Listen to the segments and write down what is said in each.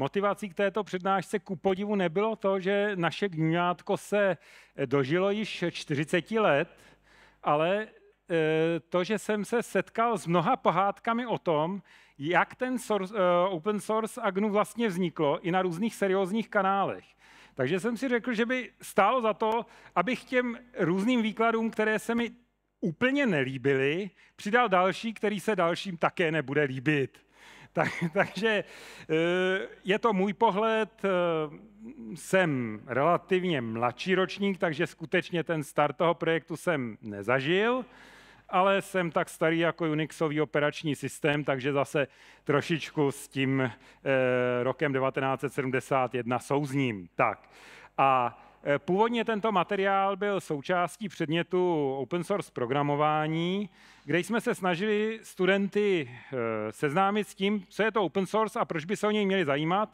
Motivací k této přednášce ku podivu nebylo to, že naše gňátko se eh, dožilo již 40 let, ale eh, to, že jsem se setkal s mnoha pohádkami o tom, jak ten source, eh, open source a GNU vlastně vzniklo i na různých seriózních kanálech. Takže jsem si řekl, že by stálo za to, abych těm různým výkladům, které se mi úplně nelíbily, přidal další, který se dalším také nebude líbit. Tak, takže eh, je to můj pohled, eh, jsem relativně mladší ročník, takže skutečně ten start toho projektu jsem nezažil, ale jsem tak starý jako Unixový operační systém, takže zase trošičku s tím eh, rokem 1971 souzním. Tak. A Původně tento materiál byl součástí předmětu open source programování, kde jsme se snažili studenty eh, seznámit s tím, co je to open source a proč by se o něj měli zajímat.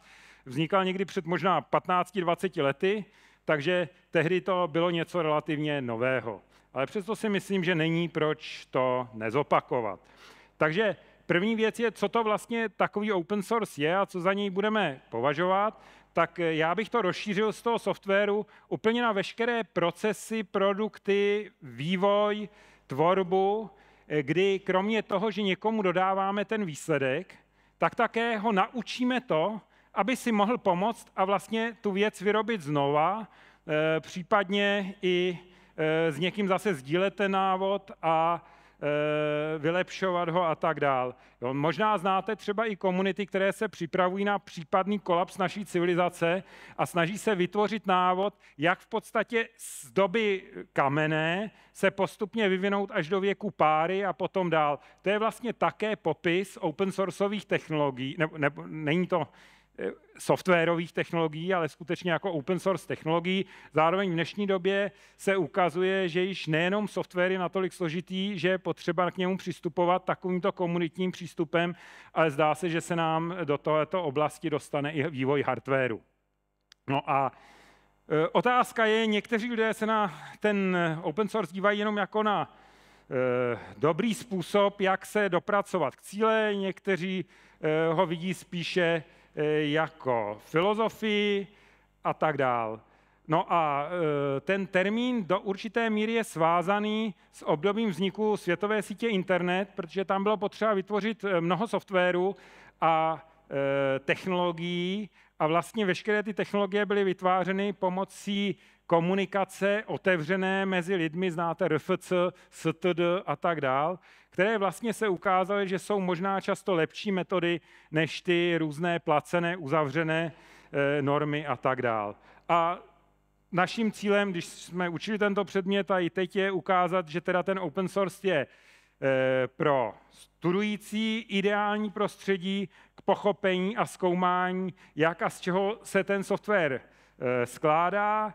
Vznikal někdy před možná 15-20 lety, takže tehdy to bylo něco relativně nového. Ale přesto si myslím, že není proč to nezopakovat. Takže První věc je, co to vlastně takový open source je a co za něj budeme považovat tak eh, já bych to rozšířil z toho softwaru úplně na veškeré procesy, produkty, vývoj, tvorbu, eh, kdy kromě toho, že někomu dodáváme ten výsledek, tak také ho naučíme to, aby si mohl pomoct a vlastně tu věc vyrobit znova, eh, případně i s někým zase sdílet ten návod a Eh, vylepšovat ho a tak dál. Jo, možná znáte třeba i komunity, které se připravují na případný kolaps naší civilizace a snaží se vytvořit návod, jak v podstatě z doby kamené se postupně vyvinout až do věku páry a potom dál. To je vlastně také popis open sourceových technologií, nebo ne, není to Eh, softwarových technologií, ale skutečně jako open source technologií. Zároveň v dnešní době se ukazuje, že již nejenom software je natolik složitý, že je potřeba k němu přistupovat takovýmto komunitním přístupem, ale zdá se, že se nám do této oblasti dostane i vývoj hardwareu. No a eh, otázka je, někteří lidé se na ten open source dívají jenom jako na eh, dobrý způsob, jak se dopracovat k cíle, někteří ho vidí spíše E, jako filozofii a tak dál. No a e, ten termín do určité míry je svázaný s obdobím vzniku světové sítě internet, protože tam bylo potřeba vytvořit e, mnoho softwaru a technologií a vlastně veškeré ty technologie byly vytvářeny pomocí komunikace otevřené mezi lidmi, znáte RFC, STD a tak dál které vlastně se ukázaly, že jsou možná často lepší metody než ty různé placené, uzavřené eh, normy a tak dál. A naším cílem, když jsme učili tento předmět a i teď je ukázat, že teda ten open source je eh, pro studující ideální prostředí k pochopení a zkoumání, jak a z čeho se ten software eh, skládá,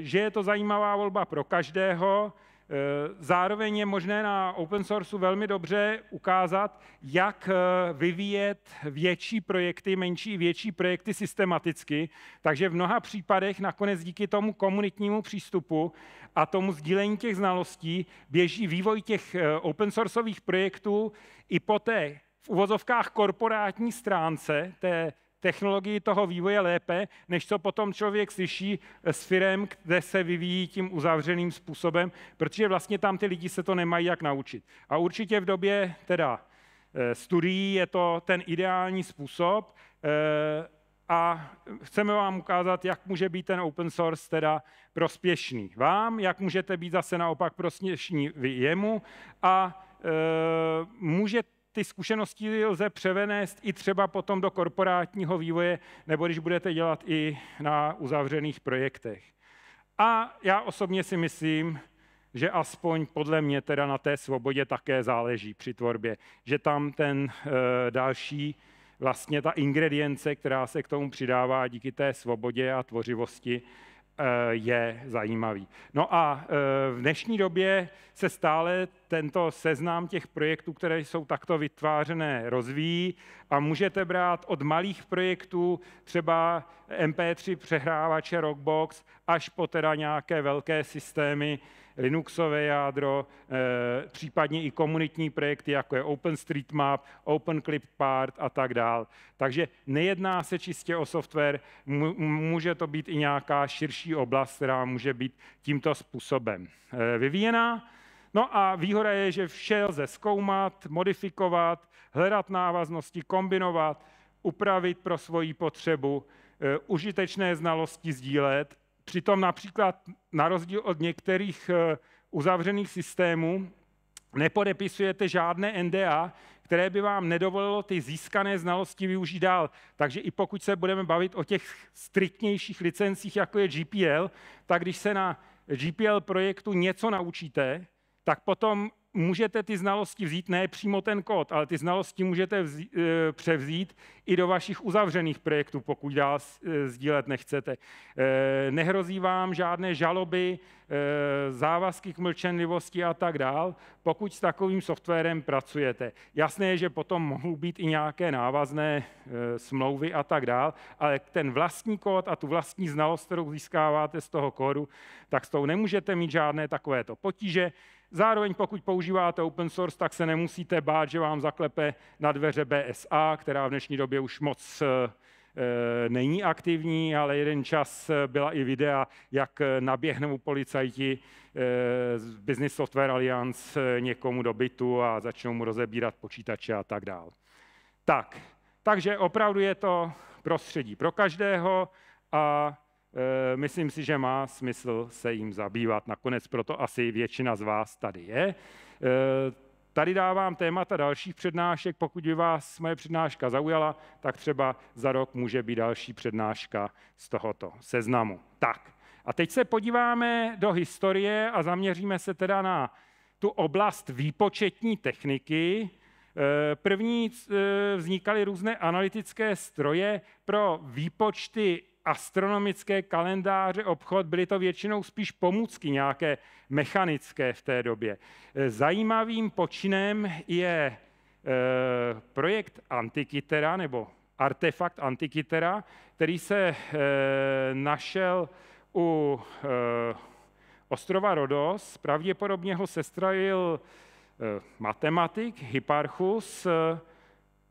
že je to zajímavá volba pro každého, Eh, zároveň je možné na open sourceu velmi dobře ukázat, jak eh, vyvíjet větší projekty, menší i větší projekty systematicky. Takže v mnoha případech nakonec díky tomu komunitnímu přístupu a tomu sdílení těch znalostí běží vývoj těch eh, open sourceových projektů i poté v uvozovkách korporátní stránce té technologii toho vývoje lépe, než co potom člověk slyší s eh, firem, kde se vyvíjí tím uzavřeným způsobem, protože vlastně tam ty lidi se to nemají jak naučit. A určitě v době teda eh, studií je to ten ideální způsob eh, a chceme vám ukázat, jak může být ten open source teda prospěšný vám, jak můžete být zase naopak prospěšní jemu a může ty zkušenosti lze převenést i třeba potom do korporátního vývoje, nebo když budete dělat i na uzavřených projektech. A já osobně si myslím, že aspoň podle mě teda na té svobodě také záleží při tvorbě, že tam ten e, další vlastně ta ingredience, která se k tomu přidává díky té svobodě a tvořivosti, Eh, je zajímavý. No a eh, v dnešní době se stále tento seznam těch projektů, které jsou takto vytvářené, rozvíjí a můžete brát od malých projektů, třeba MP3 přehrávače Rockbox, až po teda nějaké velké systémy, Linuxové jádro, eh, případně i komunitní projekty, jako je OpenStreetMap, OpenClipPart a tak dál. Takže nejedná se čistě o software, může to být i nějaká širší oblast, která může být tímto způsobem eh, vyvíjená. No a výhoda je, že vše lze zkoumat, modifikovat, hledat návaznosti, kombinovat, upravit pro svoji potřebu, eh, užitečné znalosti sdílet Přitom například na rozdíl od některých eh, uzavřených systémů nepodepisujete žádné NDA, které by vám nedovolilo ty získané znalosti využít dál. Takže i pokud se budeme bavit o těch striktnějších licencích, jako je GPL, tak když se na GPL projektu něco naučíte, tak potom můžete ty znalosti vzít, ne přímo ten kód, ale ty znalosti můžete vzít, eh, převzít i do vašich uzavřených projektů, pokud dál eh, sdílet nechcete. Eh, nehrozí vám žádné žaloby, závazky k mlčenlivosti a tak dál, pokud s takovým softwarem pracujete. Jasné je, že potom mohou být i nějaké návazné smlouvy a tak dál, ale ten vlastní kód a tu vlastní znalost, kterou získáváte z toho kódu, tak s tou nemůžete mít žádné takovéto potíže. Zároveň pokud používáte open source, tak se nemusíte bát, že vám zaklepe na dveře BSA, která v dnešní době už moc eh, není aktivní, ale jeden čas eh, byla i videa, jak eh, naběhnou policajti z Business Software Alliance někomu do bytu a začnou mu rozebírat počítače a tak dál. Tak, takže opravdu je to prostředí pro každého a Eh, myslím si, že má smysl se jim zabývat. Nakonec proto asi většina z vás tady je. Eh, tady dávám témata dalších přednášek. Pokud by vás moje přednáška zaujala, tak třeba za rok může být další přednáška z tohoto seznamu. Tak, a teď se podíváme do historie a zaměříme se teda na tu oblast výpočetní techniky. Eh, první vznikaly různé analytické stroje pro výpočty astronomické kalendáře, obchod, byly to většinou spíš pomůcky nějaké mechanické v té době. Eh, zajímavým počinem je eh, projekt Antikytera nebo artefakt Antikytera, který se eh, našel u ostrova Rodos. Pravděpodobně ho sestrajil matematik Hipparchus,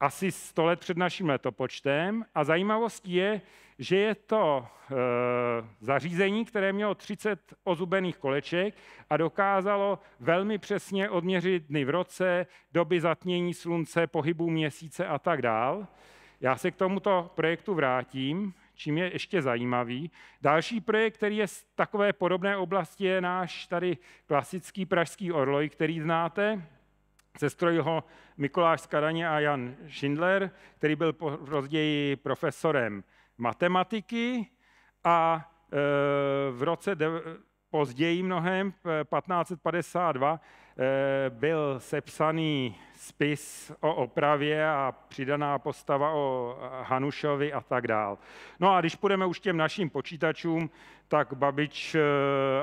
asi 100 let před naším letopočtem. A zajímavostí je, že je to e, zařízení, které mělo 30 ozubených koleček a dokázalo velmi přesně odměřit dny v roce, doby zatmění slunce, pohybu měsíce a tak dál. Já se k tomuto projektu vrátím, čím je ještě zajímavý. Další projekt, který je z takové podobné oblasti, je náš tady klasický pražský orloj, který znáte. Sestrojil ho Mikuláš Skaraně a Jan Schindler, který byl později profesorem matematiky a e, v roce později mnohem, 1552, e, e, byl sepsaný spis o opravě a přidaná postava o Hanušovi a tak dál. No a když půjdeme už těm našim počítačům, tak Babič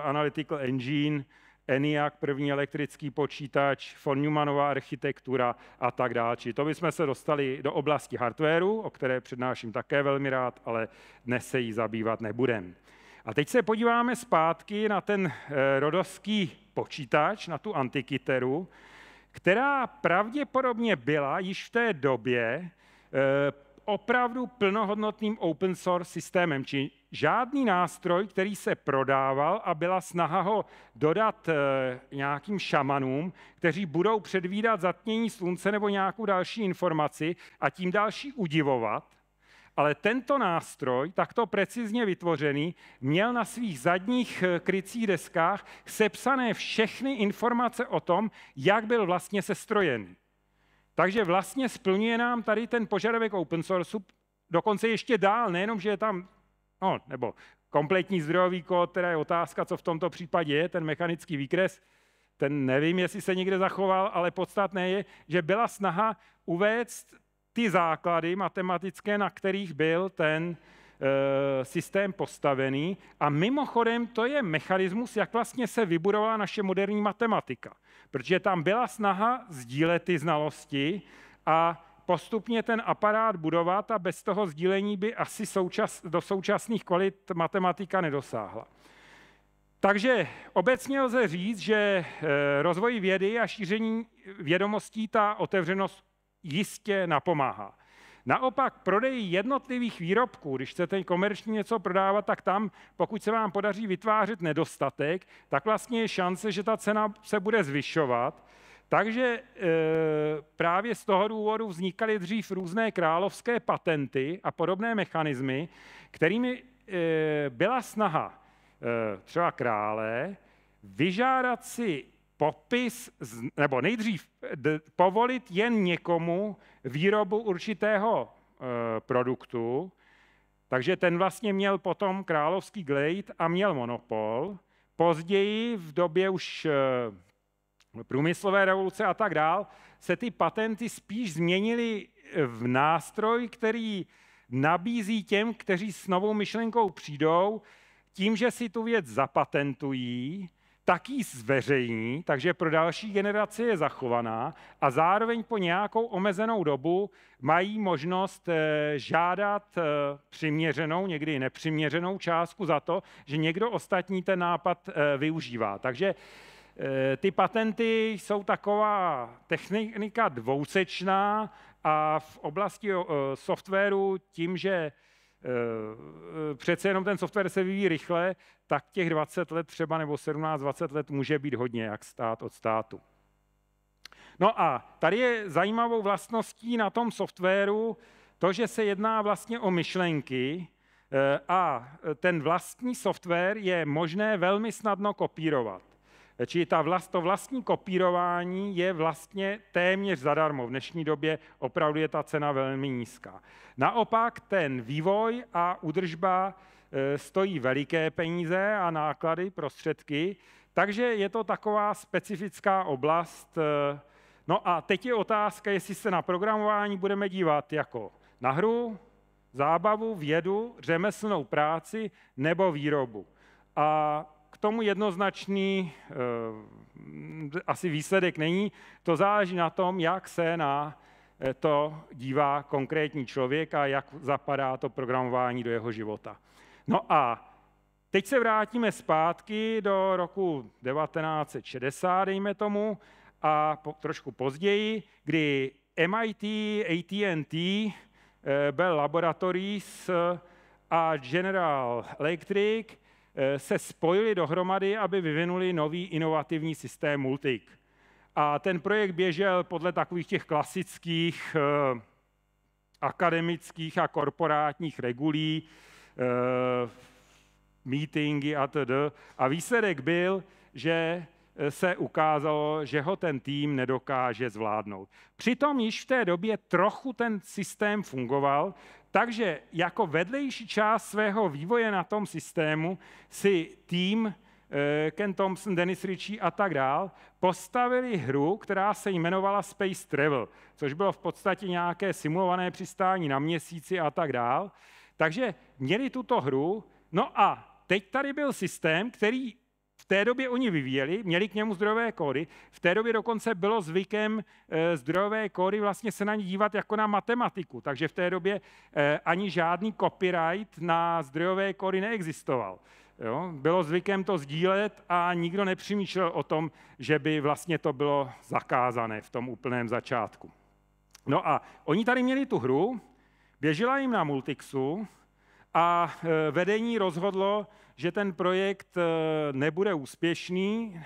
Analytical Engine ENIAC, první elektrický počítač, von Neumannova architektura a tak dále. Či to bychom se dostali do oblasti hardwareu, o které přednáším také velmi rád, ale dnes se jí zabývat nebudem. A teď se podíváme zpátky na ten eh, rodovský počítač, na tu antikiteru, která pravděpodobně byla již v té době eh, opravdu plnohodnotným open source systémem, či žádný nástroj, který se prodával a byla snaha ho dodat eh, nějakým šamanům, kteří budou předvídat zatmění slunce nebo nějakou další informaci a tím další udivovat, ale tento nástroj, takto precizně vytvořený, měl na svých zadních eh, krycích deskách sepsané všechny informace o tom, jak byl vlastně sestrojený. Takže vlastně splňuje nám tady ten požadavek open source dokonce ještě dál, nejenom, že je tam, no, nebo kompletní zdrojový kód, teda je otázka, co v tomto případě je, ten mechanický výkres, ten nevím, jestli se někde zachoval, ale podstatné je, že byla snaha uvést ty základy matematické, na kterých byl ten e, systém postavený. A mimochodem, to je mechanismus, jak vlastně se vybudovala naše moderní matematika protože tam byla snaha sdílet ty znalosti a postupně ten aparát budovat a bez toho sdílení by asi součas, do současných kvalit matematika nedosáhla. Takže obecně lze říct, že eh, rozvoj vědy a šíření vědomostí ta otevřenost jistě napomáhá. Naopak prodej jednotlivých výrobků, když chcete komerčně něco prodávat, tak tam, pokud se vám podaří vytvářet nedostatek, tak vlastně je šance, že ta cena se bude zvyšovat. Takže e, právě z toho důvodu vznikaly dřív různé královské patenty a podobné mechanismy, kterými e, byla snaha e, třeba krále vyžádat si popis, nebo nejdřív povolit jen někomu výrobu určitého e, produktu, takže ten vlastně měl potom královský glejt a měl monopol. Později, v době už e, průmyslové revoluce a tak dál, se ty patenty spíš změnily eh, v nástroj, který nabízí těm, kteří s novou myšlenkou přijdou, tím, že si tu věc zapatentují, tak ji zveřejní, takže pro další generaci je zachovaná a zároveň po nějakou omezenou dobu mají možnost eh, žádat eh, přiměřenou, někdy nepřiměřenou částku za to, že někdo ostatní ten nápad eh, využívá. Takže ty patenty jsou taková technika dvousečná a v oblasti softwaru tím, že Eh, přece jenom ten software se vyvíjí rychle, tak těch 20 let třeba nebo 17-20 let může být hodně, jak stát od státu. No a tady je zajímavou vlastností na tom softwaru to, že se jedná vlastně o myšlenky eh, a ten vlastní software je možné velmi snadno kopírovat. Čili ta vlast, to vlastní kopírování je vlastně téměř zadarmo. V dnešní době opravdu je ta cena velmi nízká. Naopak ten vývoj a udržba e, stojí veliké peníze a náklady, prostředky, takže je to taková specifická oblast. E, no a teď je otázka, jestli se na programování budeme dívat jako na hru, zábavu, vědu, řemeslnou práci nebo výrobu. A tomu jednoznačný eh, asi výsledek není. To záleží na tom, jak se na eh, to dívá konkrétní člověk a jak zapadá to programování do jeho života. No a Teď se vrátíme zpátky do roku 1960, dejme tomu, a po, trošku později, kdy MIT, AT&T, eh, Bell Laboratories a General Electric Eh, se spojili dohromady, aby vyvinuli nový inovativní systém Multik. A ten projekt běžel podle takových těch klasických eh, akademických a korporátních regulí, eh, meetingy a td. A výsledek byl, že se ukázalo, že ho ten tým nedokáže zvládnout. Přitom již v té době trochu ten systém fungoval, takže jako vedlejší část svého vývoje na tom systému si tým eh, Ken Thompson, Dennis Ritchie a tak dál, postavili hru, která se jmenovala Space Travel, což bylo v podstatě nějaké simulované přistání na měsíci a tak dál. Takže měli tuto hru, no a teď tady byl systém, který té době oni vyvíjeli, měli k němu zdrojové kódy. V té době dokonce bylo zvykem eh, zdrojové kódy vlastně se na ně dívat jako na matematiku. Takže v té době eh, ani žádný copyright na zdrojové kódy neexistoval. Jo? Bylo zvykem to sdílet a nikdo nepřemýšlel o tom, že by vlastně to bylo zakázané v tom úplném začátku. No a oni tady měli tu hru, běžela jim na Multixu, a e, vedení rozhodlo, že ten projekt e, nebude úspěšný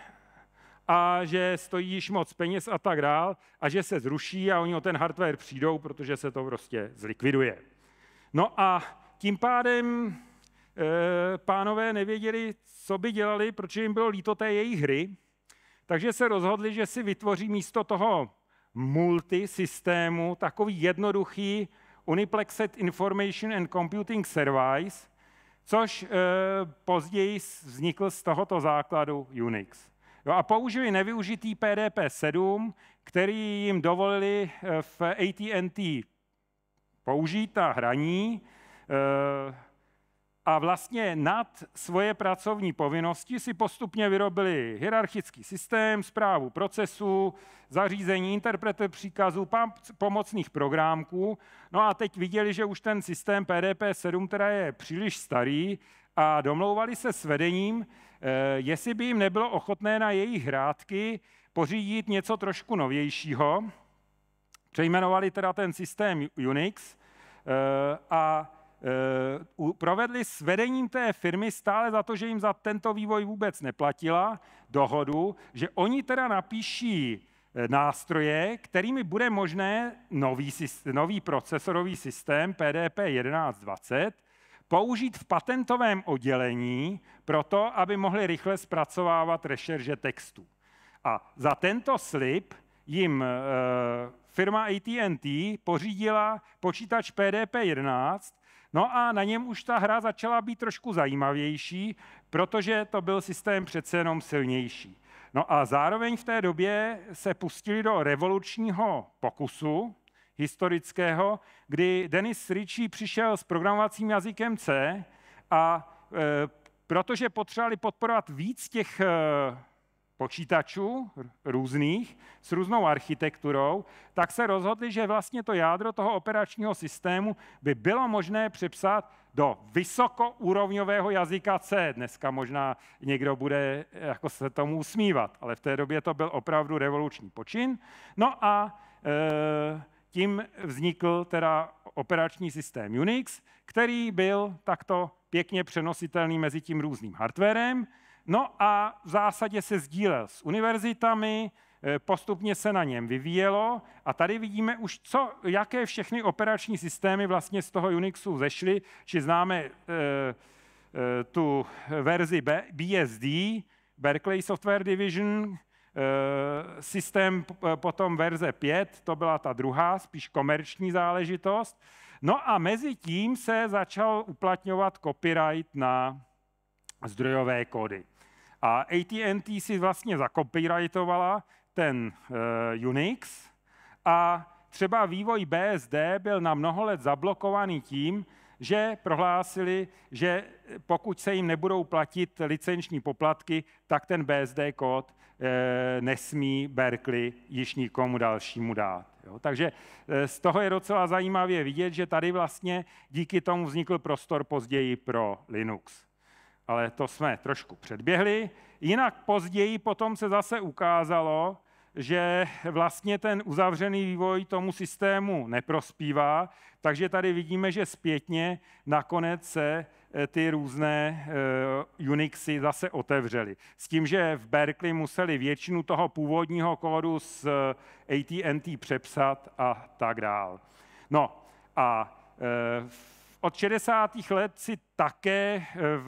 a že stojí již moc peněz a tak dál a že se zruší a oni o ten hardware přijdou, protože se to prostě zlikviduje. No a tím pádem e, pánové nevěděli, co by dělali, protože jim bylo líto té jejich hry, takže se rozhodli, že si vytvoří místo toho multisystému takový jednoduchý Uniplexed Information and Computing Service, což eh, později vznikl z tohoto základu Unix. Jo, no a použili nevyužitý PDP-7, který jim dovolili eh, v AT&T použít na hraní. Eh, a vlastně nad svoje pracovní povinnosti si postupně vyrobili hierarchický systém, zprávu procesu, zařízení, interprete příkazů, pomocných programků. No a teď viděli, že už ten systém PDP-7 teda je příliš starý a domlouvali se s vedením, eh, jestli by jim nebylo ochotné na jejich hrádky pořídit něco trošku novějšího. Přejmenovali teda ten systém Unix eh, a Eh, provedli s vedením té firmy stále za to, že jim za tento vývoj vůbec neplatila, dohodu, že oni teda napíší eh, nástroje, kterými bude možné nový, systém, nový procesorový systém PDP 1120 použít v patentovém oddělení proto, aby mohli rychle zpracovávat rešerže textů. A za tento slib jim eh, firma AT&T pořídila počítač PDP-11, No a na něm už ta hra začala být trošku zajímavější, protože to byl systém přece jenom silnější. No a zároveň v té době se pustili do revolučního pokusu historického, kdy Denis Ritchie přišel s programovacím jazykem C a e, protože potřebovali podporovat víc těch e, počítačů různých s různou architekturou, tak se rozhodli, že vlastně to jádro toho operačního systému by bylo možné přepsat do vysokoúrovňového jazyka C. Dneska možná někdo bude eh, jako se tomu usmívat, ale v té době to byl opravdu revoluční počin. No a e, tím vznikl teda operační systém Unix, který byl takto pěkně přenositelný mezi tím různým hardwarem, No a v zásadě se sdílel s univerzitami, eh, postupně se na něm vyvíjelo a tady vidíme už, co, jaké všechny operační systémy vlastně z toho Unixu zešly. či známe eh, eh, tu verzi BSD, Berkeley Software Division, systém potom verze 5, to byla ta druhá, spíš komerční záležitost. No a mezi tím se začal uplatňovat copyright na zdrojové kódy. A AT&T si vlastně zakopyrightovala ten uh, Unix a třeba vývoj BSD byl na mnoho let zablokovaný tím, že prohlásili, že pokud se jim nebudou platit licenční poplatky, tak ten BSD kód e, nesmí Berkeley již nikomu dalšímu dát. Jo? Takže e, z toho je docela zajímavě vidět, že tady vlastně díky tomu vznikl prostor později pro Linux ale to jsme trošku předběhli. Jinak později potom se zase ukázalo, že vlastně ten uzavřený vývoj tomu systému neprospívá, takže tady vidíme, že zpětně nakonec se eh, ty různé eh, Unixy zase otevřely. S tím, že v Berkeley museli většinu toho původního kódu z eh, AT&T přepsat a tak dál. No a v od 60. let si také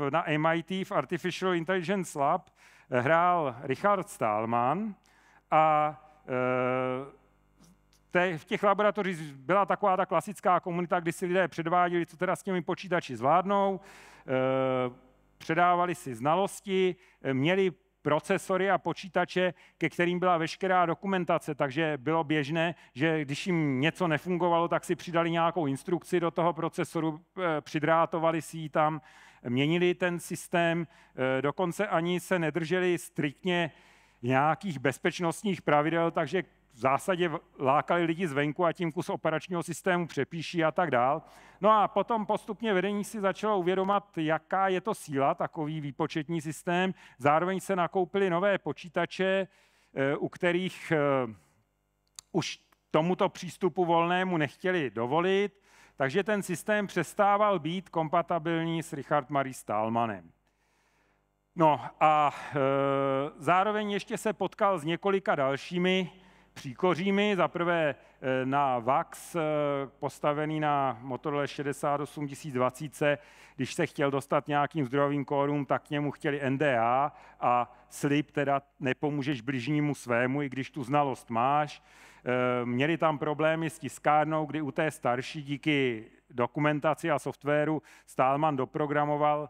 eh, na MIT v Artificial Intelligence Lab eh, hrál Richard Stallman a eh, v těch laboratořích byla taková ta klasická komunita, kdy si lidé předváděli, co teda s těmi počítači zvládnou, předávali si znalosti, měli procesory a počítače, ke kterým byla veškerá dokumentace, takže bylo běžné, že když jim něco nefungovalo, tak si přidali nějakou instrukci do toho procesoru, eh, přidrátovali si ji tam, měnili ten systém, eh, dokonce ani se nedrželi striktně nějakých bezpečnostních pravidel, takže v zásadě lákali lidi zvenku a tím kus operačního systému přepíší a tak dál. No a potom postupně vedení si začalo uvědomat, jaká je to síla, takový výpočetní systém. Zároveň se nakoupili nové počítače, e, u kterých e, už tomuto přístupu volnému nechtěli dovolit, takže ten systém přestával být kompatibilní s Richard Marie Stallmanem. No a e, zároveň ještě se potkal s několika dalšími příkořími, zaprvé eh, na VAX eh, postavený na Motorola 68020, když se chtěl dostat nějakým zdrojovým kórům, tak k němu chtěli NDA a slib teda nepomůžeš bližnímu svému, i když tu znalost máš. Eh, měli tam problémy s tiskárnou, kdy u té starší díky dokumentaci a softwaru Stálman doprogramoval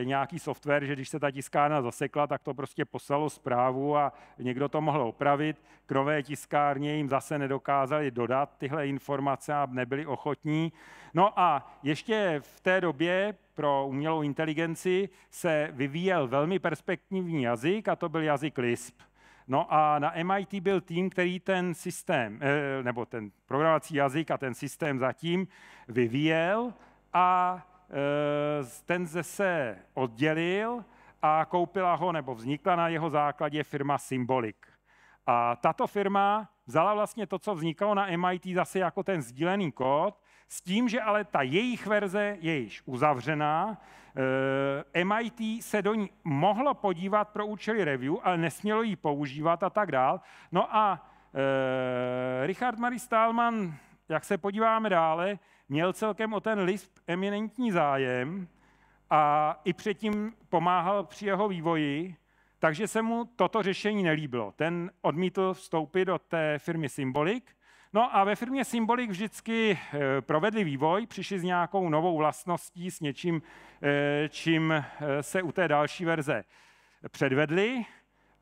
eh, nějaký software, že když se ta tiskárna zasekla, tak to prostě poslalo zprávu a někdo to mohl opravit. K nové tiskárně jim zase nedokázali dodat tyhle informace a nebyli ochotní. No a ještě v té době pro umělou inteligenci se vyvíjel velmi perspektivní jazyk a to byl jazyk Lisp. No a na MIT byl tým, který ten systém, eh, nebo ten programovací jazyk a ten systém zatím vyvíjel a eh, ten se oddělil a koupila ho, nebo vznikla na jeho základě firma Symbolic. A tato firma vzala vlastně to, co vznikalo na MIT zase jako ten sdílený kód, s tím, že ale ta jejich verze je již uzavřená, Eh, MIT se do ní mohlo podívat pro účely review, ale nesmělo ji používat a tak dál. No a eh, Richard Marie Stallman, jak se podíváme dále, měl celkem o ten Lisp eminentní zájem a i předtím pomáhal při jeho vývoji, takže se mu toto řešení nelíbilo. Ten odmítl vstoupit do té firmy Symbolic No a ve firmě Symbolik vždycky eh, provedli vývoj, přišli s nějakou novou vlastností, s něčím, eh, čím eh, se u té další verze předvedli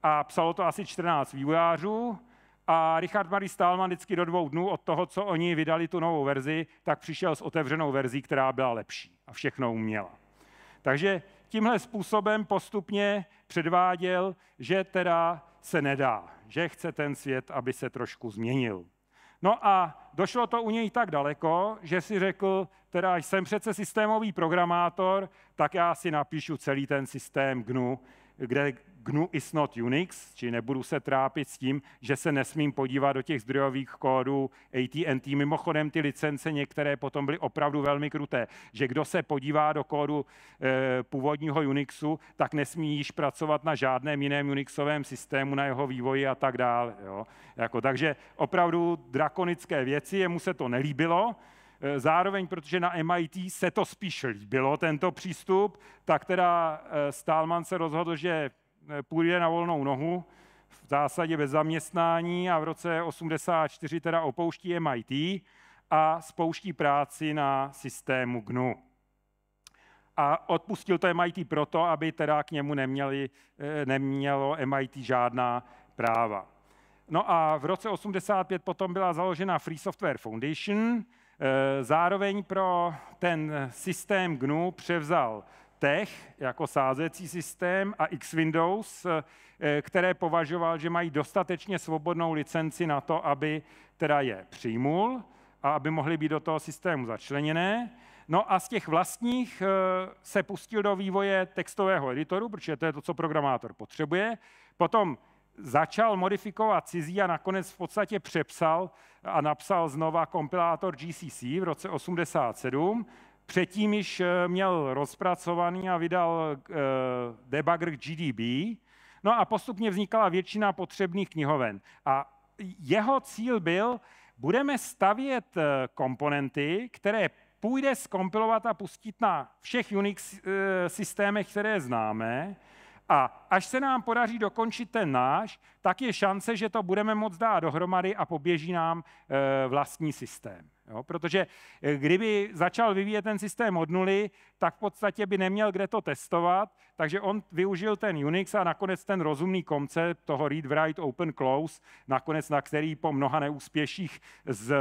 a psalo to asi 14 vývojářů a Richard Marie Stallman vždycky do dvou dnů od toho, co oni vydali tu novou verzi, tak přišel s otevřenou verzí, která byla lepší a všechno uměla. Takže tímhle způsobem postupně předváděl, že teda se nedá, že chce ten svět, aby se trošku změnil. No a došlo to u něj tak daleko, že si řekl, teda jsem přece systémový programátor, tak já si napíšu celý ten systém GNU kde GNU is not Unix, či nebudu se trápit s tím, že se nesmím podívat do těch zdrojových kódů AT&T. Mimochodem ty licence některé potom byly opravdu velmi kruté, že kdo se podívá do kódu e, původního Unixu, tak nesmí již pracovat na žádném jiném Unixovém systému, na jeho vývoji a tak dále. Jo. Jako, takže opravdu drakonické věci, jemu se to nelíbilo, Eh, zároveň, protože na MIT se to spíš líbilo, tento přístup, tak teda eh, Stallman se rozhodl, že eh, půjde na volnou nohu, v zásadě bez zaměstnání a v roce 84 teda opouští MIT a spouští práci na systému GNU. A odpustil to MIT proto, aby teda k němu neměli, nemělo MIT žádná práva. No a v roce 85 potom byla založena Free Software Foundation, Eh, zároveň pro ten systém GNU převzal Tech jako sázecí systém a X-Windows, eh, které považoval, že mají dostatečně svobodnou licenci na to, aby teda je přijmul a aby mohly být do toho systému začleněné. No a z těch vlastních eh, se pustil do vývoje textového editoru, protože to je to, co programátor potřebuje. Potom začal modifikovat cizí a nakonec v podstatě přepsal a napsal znova kompilátor GCC v roce 87. Předtím již eh, měl rozpracovaný a vydal eh, debugger GDB. No a postupně vznikala většina potřebných knihoven. A jeho cíl byl, budeme stavět eh, komponenty, které půjde skompilovat a pustit na všech Unix systémech, které známe, a až se nám podaří dokončit ten náš, tak je šance, že to budeme moc dát dohromady a poběží nám eh, vlastní systém. Jo? Protože eh, kdyby začal vyvíjet ten systém od nuly, tak v podstatě by neměl kde to testovat, takže on využil ten Unix a nakonec ten rozumný koncept toho read, write, open, close, nakonec na který po mnoha neúspěších z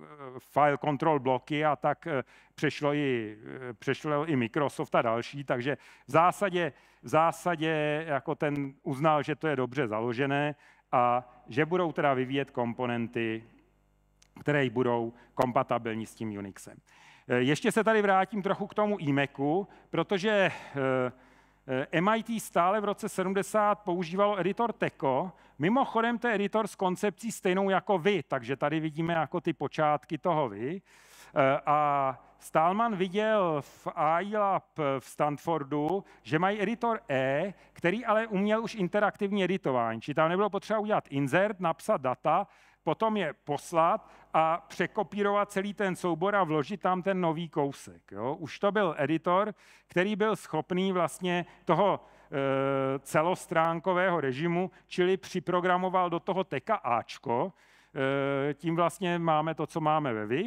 Eh, file control bloky a tak eh, přešlo i, eh, přešlo i Microsoft a další, takže v zásadě, v zásadě jako ten uznal, že to je dobře založené a že budou teda vyvíjet komponenty, které budou kompatibilní s tím Unixem. Ještě se tady vrátím trochu k tomu IMECu, protože Eh, MIT stále v roce 70 používalo editor Teco. Mimochodem, to je editor s koncepcí stejnou jako vy, takže tady vidíme jako ty počátky toho vy. Eh, a Stallman viděl v AI Lab v Stanfordu, že mají editor E, který ale uměl už interaktivní editování. Či tam nebylo potřeba udělat insert, napsat data, potom je poslat a překopírovat celý ten soubor a vložit tam ten nový kousek. Jo? Už to byl editor, který byl schopný vlastně toho e, celostránkového režimu, čili připrogramoval do toho teka Ačko, e, tím vlastně máme to, co máme ve Vy.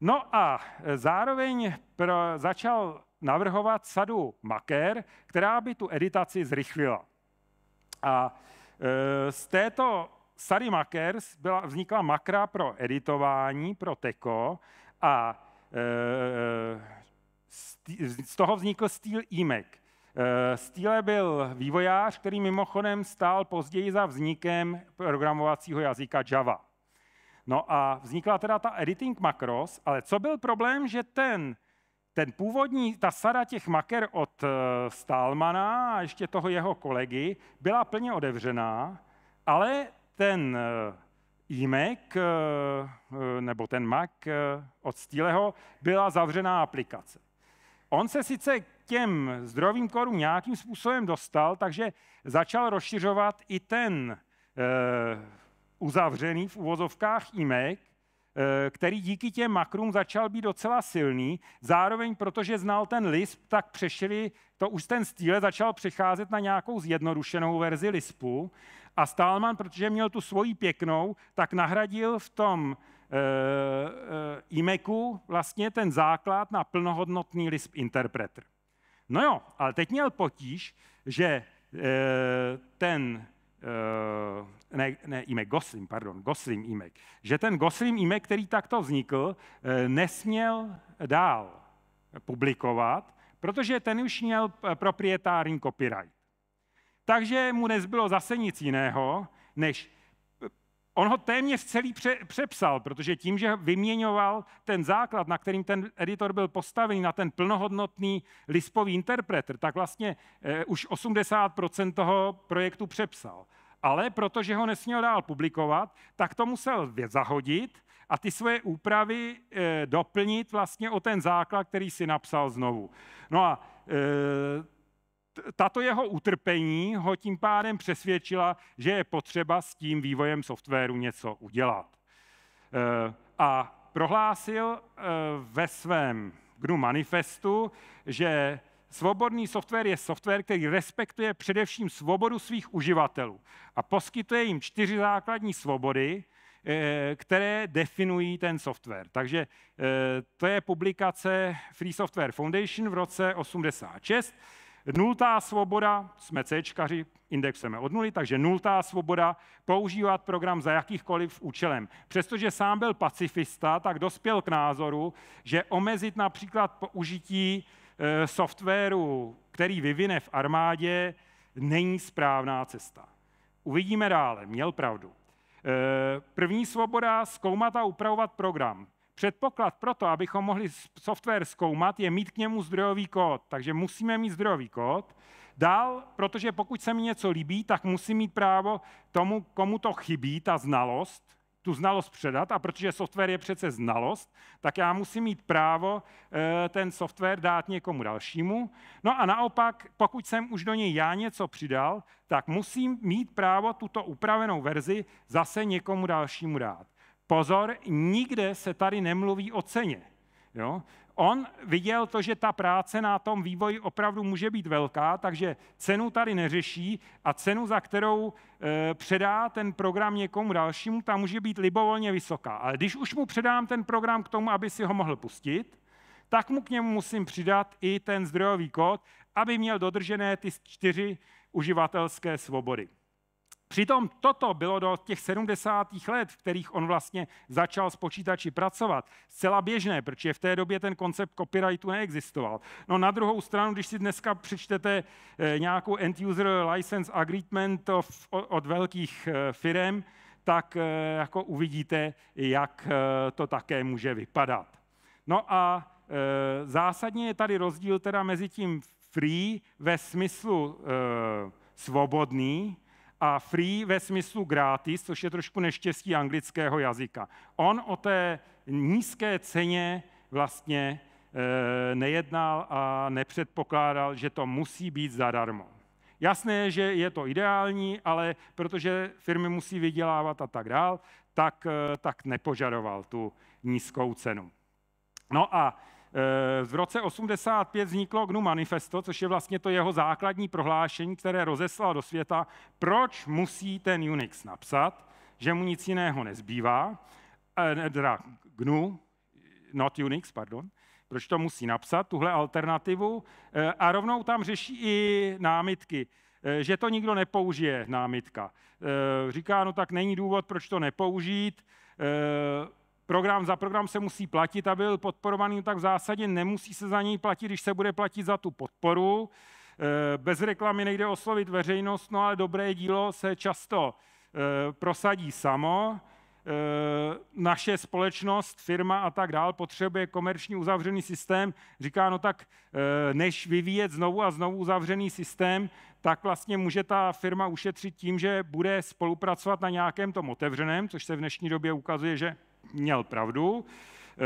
No a eh, zároveň pro, začal navrhovat sadu maker, která by tu editaci zrychlila. A z této Sari Makers byla, vznikla makra pro editování, pro teko a e, e, z toho vznikl Steel Imek. E, Steele byl vývojář, který mimochodem stál později za vznikem programovacího jazyka Java. No a vznikla teda ta editing macros, ale co byl problém, že ten, ten původní, ta sada těch maker od Stalmana a ještě toho jeho kolegy byla plně odevřená, ale ten e-Mac eh, eh, eh, nebo ten Mac od Stíleho byla zavřená aplikace. On se sice těm zdrovým korům nějakým způsobem dostal, takže začal rozšiřovat i ten uzavřený v uvozovkách e-Mac Eh, který díky těm makrům začal být docela silný. Zároveň, protože znal ten Lisp, tak přešli, to už ten stíle začal přecházet na nějakou zjednodušenou verzi Lispu. A Stallman, protože měl tu svoji pěknou, tak nahradil v tom e, e vlastně ten základ na plnohodnotný Lisp interpreter. No jo, ale teď měl potíž, že e, ten Eh, ne, ne Imek, Gosling, pardon, Gosling Imek, že ten Gosling Imek, který takto vznikl, eh, nesměl dál publikovat, protože ten už měl eh, proprietární copyright. Takže mu nezbylo zase nic jiného, než On ho téměř celý pře- přepsal, protože tím, že vyměňoval ten základ, na kterým ten editor byl postavený, na ten plnohodnotný lispový interpreter, tak vlastně eh, už 80% toho projektu přepsal. Ale protože ho nesměl dál publikovat, tak to musel zahodit a ty svoje úpravy eh, doplnit vlastně o ten základ, který si napsal znovu. No a eh, tato jeho utrpení ho tím pádem přesvědčila, že je potřeba s tím vývojem softwaru něco udělat. Eh, a prohlásil eh, ve svém GNU manifestu, že svobodný software je software, který respektuje především svobodu svých uživatelů a poskytuje jim čtyři základní svobody, eh, které definují ten software. Takže to je publikace Free Software Foundation v roce 1986. Nultá svoboda, jsme Cčkaři, indexeme od nuly, takže nultá svoboda používat program za jakýchkoliv účelem. Přestože sám byl pacifista, tak dospěl k názoru, že omezit například použití eh, softwaru, který vyvine v armádě, není správná cesta. Uvidíme dále, měl pravdu. Eh, první svoboda, zkoumat a upravovat program. Předpoklad pro to, abychom mohli software zkoumat, je mít k němu zdrojový kód. Takže musíme mít zdrojový kód. Dál, protože pokud se mi něco líbí, tak musím mít právo tomu, komu to chybí, ta znalost, tu znalost předat. A protože software je přece znalost, tak já musím mít právo eh, ten software dát někomu dalšímu. No a naopak, pokud jsem už do něj já něco přidal, tak musím mít právo tuto upravenou verzi zase někomu dalšímu dát. Pozor, nikde se tady nemluví o ceně. Jo? On viděl to, že ta práce na tom vývoji opravdu může být velká, takže cenu tady neřeší a cenu, za kterou e, předá ten program někomu dalšímu, ta může být libovolně vysoká. Ale když už mu předám ten program k tomu, aby si ho mohl pustit, tak mu k němu musím přidat i ten zdrojový kód, aby měl dodržené ty čtyři uživatelské svobody. Přitom toto bylo do těch 70. let, v kterých on vlastně začal s počítači pracovat, zcela běžné, protože v té době ten koncept copyrightu neexistoval. No na druhou stranu, když si dneska přečtete eh, nějakou end-user license agreement of, od velkých eh, firm, tak eh, jako uvidíte, jak to také může vypadat. No a zásadně je tady rozdíl teda mezi tím free ve smyslu svobodný, a free ve smyslu gratis, což je trošku neštěstí anglického jazyka. On o té nízké ceně vlastně eh, nejednal a nepředpokládal, že to musí být zadarmo. Jasné, že je to ideální, ale protože firmy musí vydělávat a tak dál, tak, eh, tak nepožadoval tu nízkou cenu. No a Eh, v roce 85 vzniklo GNU Manifesto, což je vlastně to jeho základní prohlášení, které rozeslal do světa, proč musí ten Unix napsat, že mu nic jiného nezbývá, eh, teda GNU, not Unix, pardon, proč to musí napsat, tuhle alternativu, eh, a rovnou tam řeší i námitky že to nikdo nepoužije, námitka. Říká, no tak není důvod, proč to nepoužít program za program se musí platit aby byl podporovaný, no tak v zásadě nemusí se za něj platit, když se bude platit za tu podporu. Eh, bez reklamy nejde oslovit veřejnost, no ale dobré dílo se často eh, prosadí samo. Eh, naše společnost, firma a tak dál potřebuje komerční uzavřený systém. Říká, no tak než vyvíjet znovu a znovu uzavřený systém, tak vlastně může ta firma ušetřit tím, že bude spolupracovat na nějakém tom otevřeném, což se v dnešní době ukazuje, že měl pravdu. E,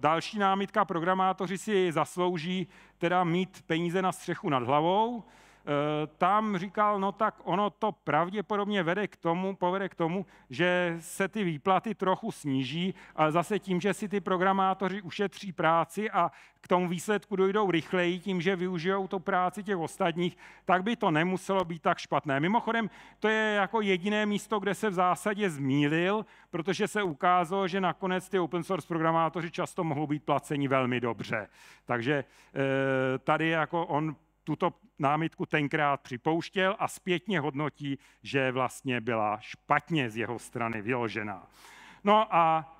další námitka, programátoři si zaslouží teda mít peníze na střechu nad hlavou, Eh, tam říkal, no tak ono to pravděpodobně vede k tomu, povede k tomu, že se ty výplaty trochu sníží, ale zase tím, že si ty programátoři ušetří práci a k tomu výsledku dojdou rychleji tím, že využijou tu práci těch ostatních, tak by to nemuselo být tak špatné. Mimochodem, to je jako jediné místo, kde se v zásadě zmílil, protože se ukázalo, že nakonec ty open source programátoři často mohou být placeni velmi dobře. Takže eh, tady jako on tuto námitku tenkrát připouštěl a zpětně hodnotí, že vlastně byla špatně z jeho strany vyložená. No a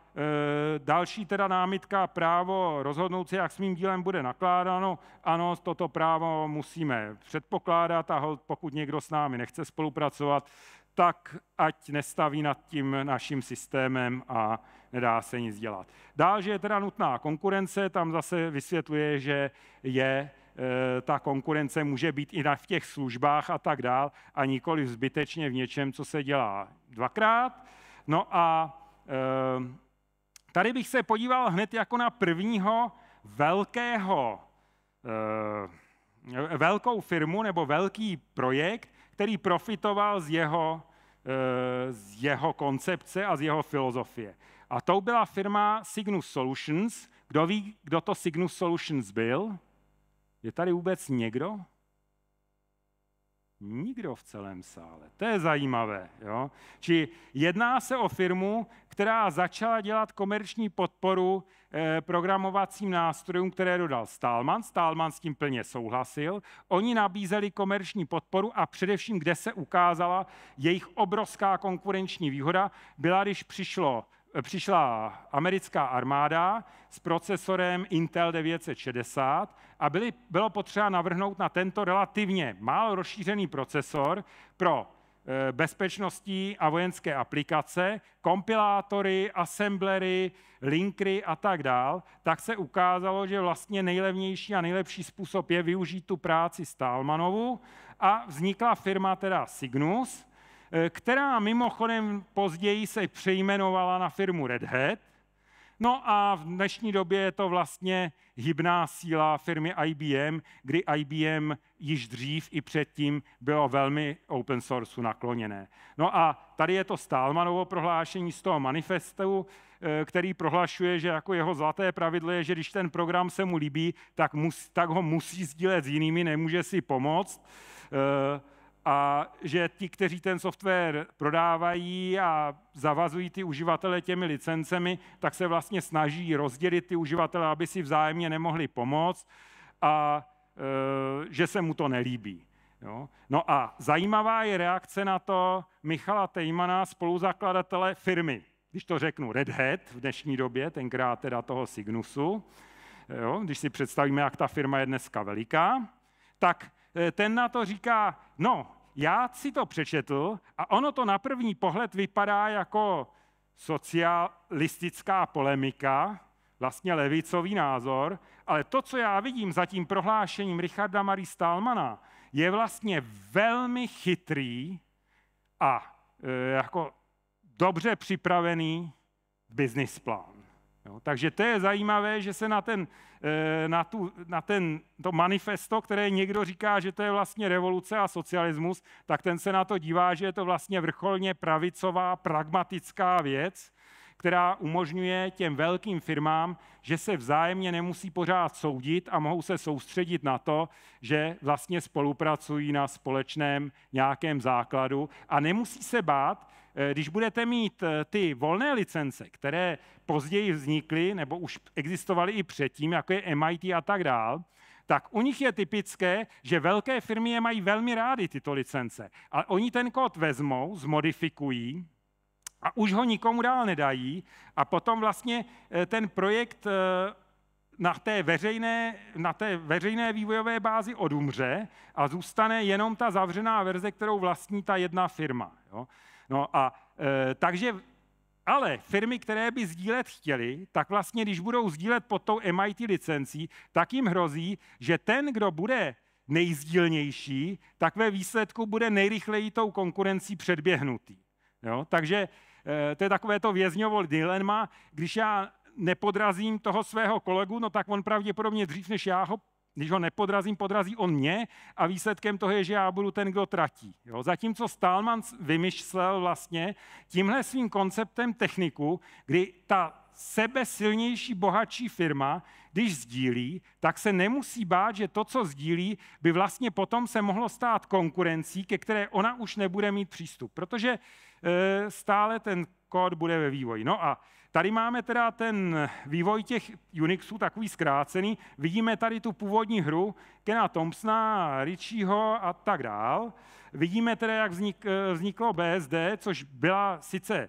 e, další teda námitka, právo rozhodnout se, jak s mým dílem bude nakládáno. Ano, toto právo musíme předpokládat a pokud někdo s námi nechce spolupracovat, tak ať nestaví nad tím naším systémem a nedá se nic dělat. Dál, že je teda nutná konkurence, tam zase vysvětluje, že je Eh, ta konkurence může být i na, v těch službách a tak dál a nikoli zbytečně v něčem, co se dělá dvakrát. No a eh, tady bych se podíval hned jako na prvního velkého, eh, velkou firmu nebo velký projekt, který profitoval z jeho, z jeho koncepce a z jeho filozofie. A tou byla firma Signus Solutions. Kdo ví, kdo to Signus Solutions byl? Je tady vůbec někdo? Nikdo v celém sále. To je zajímavé. Jo? Či jedná se o firmu, která začala dělat komerční podporu eh, programovacím nástrojům, které dodal Stallman. Stallman s tím plně souhlasil. Oni nabízeli komerční podporu a především, kde se ukázala jejich obrovská konkurenční výhoda, byla, když přišlo přišla americká armáda s procesorem Intel 960 a byly, bylo potřeba navrhnout na tento relativně málo rozšířený procesor pro eh, bezpečnostní a vojenské aplikace, kompilátory, assemblery, linkry a tak dál, tak se ukázalo, že vlastně nejlevnější a nejlepší způsob je využít tu práci Stalmanovu a vznikla firma teda Signus, Eh, která mimochodem později se přejmenovala na firmu Red Hat. No a v dnešní době je to vlastně hybná síla firmy IBM, kdy IBM již dřív i předtím bylo velmi open source nakloněné. No a tady je to Stálmanovo prohlášení z toho manifestu, eh, který prohlašuje, že jako jeho zlaté pravidlo je, že když ten program se mu líbí, tak, mus, tak ho musí sdílet s jinými, nemůže si pomoct. Eh, a že ti, kteří ten software prodávají a zavazují ty uživatele těmi licencemi, tak se vlastně snaží rozdělit ty uživatele, aby si vzájemně nemohli pomoct a e, že se mu to nelíbí. Jo? No a zajímavá je reakce na to Michala Tejmana, spoluzakladatele firmy, když to řeknu Red Hat v dnešní době, tenkrát teda toho Signusu, jo? když si představíme, jak ta firma je dneska veliká, tak Eh, ten na to říká, no, já si to přečetl a ono to na první pohled vypadá jako socialistická polemika, vlastně levicový názor, ale to, co já vidím za tím prohlášením Richarda Marie Stallmana, je vlastně velmi chytrý a e, jako dobře připravený business Jo, takže to je zajímavé, že se na, ten, eh, na, tu, na ten, to manifesto, které někdo říká, že to je vlastně revoluce a socialismus, tak ten se na to dívá, že je to vlastně vrcholně pravicová, pragmatická věc, která umožňuje těm velkým firmám, že se vzájemně nemusí pořád soudit a mohou se soustředit na to, že vlastně spolupracují na společném nějakém základu a nemusí se bát, Eh, když budete mít eh, ty volné licence, které později vznikly nebo už existovaly i předtím, jako je MIT a tak dál, tak u nich je typické, že velké firmy je mají velmi rády tyto licence. Ale oni ten kód vezmou, zmodifikují a už ho nikomu dál nedají a potom vlastně eh, ten projekt na té veřejné, na té veřejné vývojové bázi odumře a zůstane jenom ta zavřená verze, kterou vlastní ta jedna firma. Jo? No a e, takže, ale firmy, které by sdílet chtěly, tak vlastně, když budou sdílet pod tou MIT licencí, tak jim hrozí, že ten, kdo bude nejzdílnější, tak ve výsledku bude nejrychleji tou konkurencí předběhnutý. Jo? Takže e, to je takové to vězňovo dilema, když já nepodrazím toho svého kolegu, no tak on pravděpodobně dřív než já ho když ho nepodrazím, podrazí on mě a výsledkem toho je, že já budu ten, kdo tratí. Jo? Zatímco Stallman vymyslel vlastně tímhle svým konceptem techniku, kdy ta sebe silnější, bohatší firma, když sdílí, tak se nemusí bát, že to, co sdílí, by vlastně potom se mohlo stát konkurencí, ke které ona už nebude mít přístup, protože e, stále ten kód bude ve vývoji. No a Tady máme teda ten vývoj těch Unixů takový zkrácený. Vidíme tady tu původní hru Kena Thompsona, Richieho a tak dál. Vidíme teda, jak vznik, eh, vzniklo BSD, což byla sice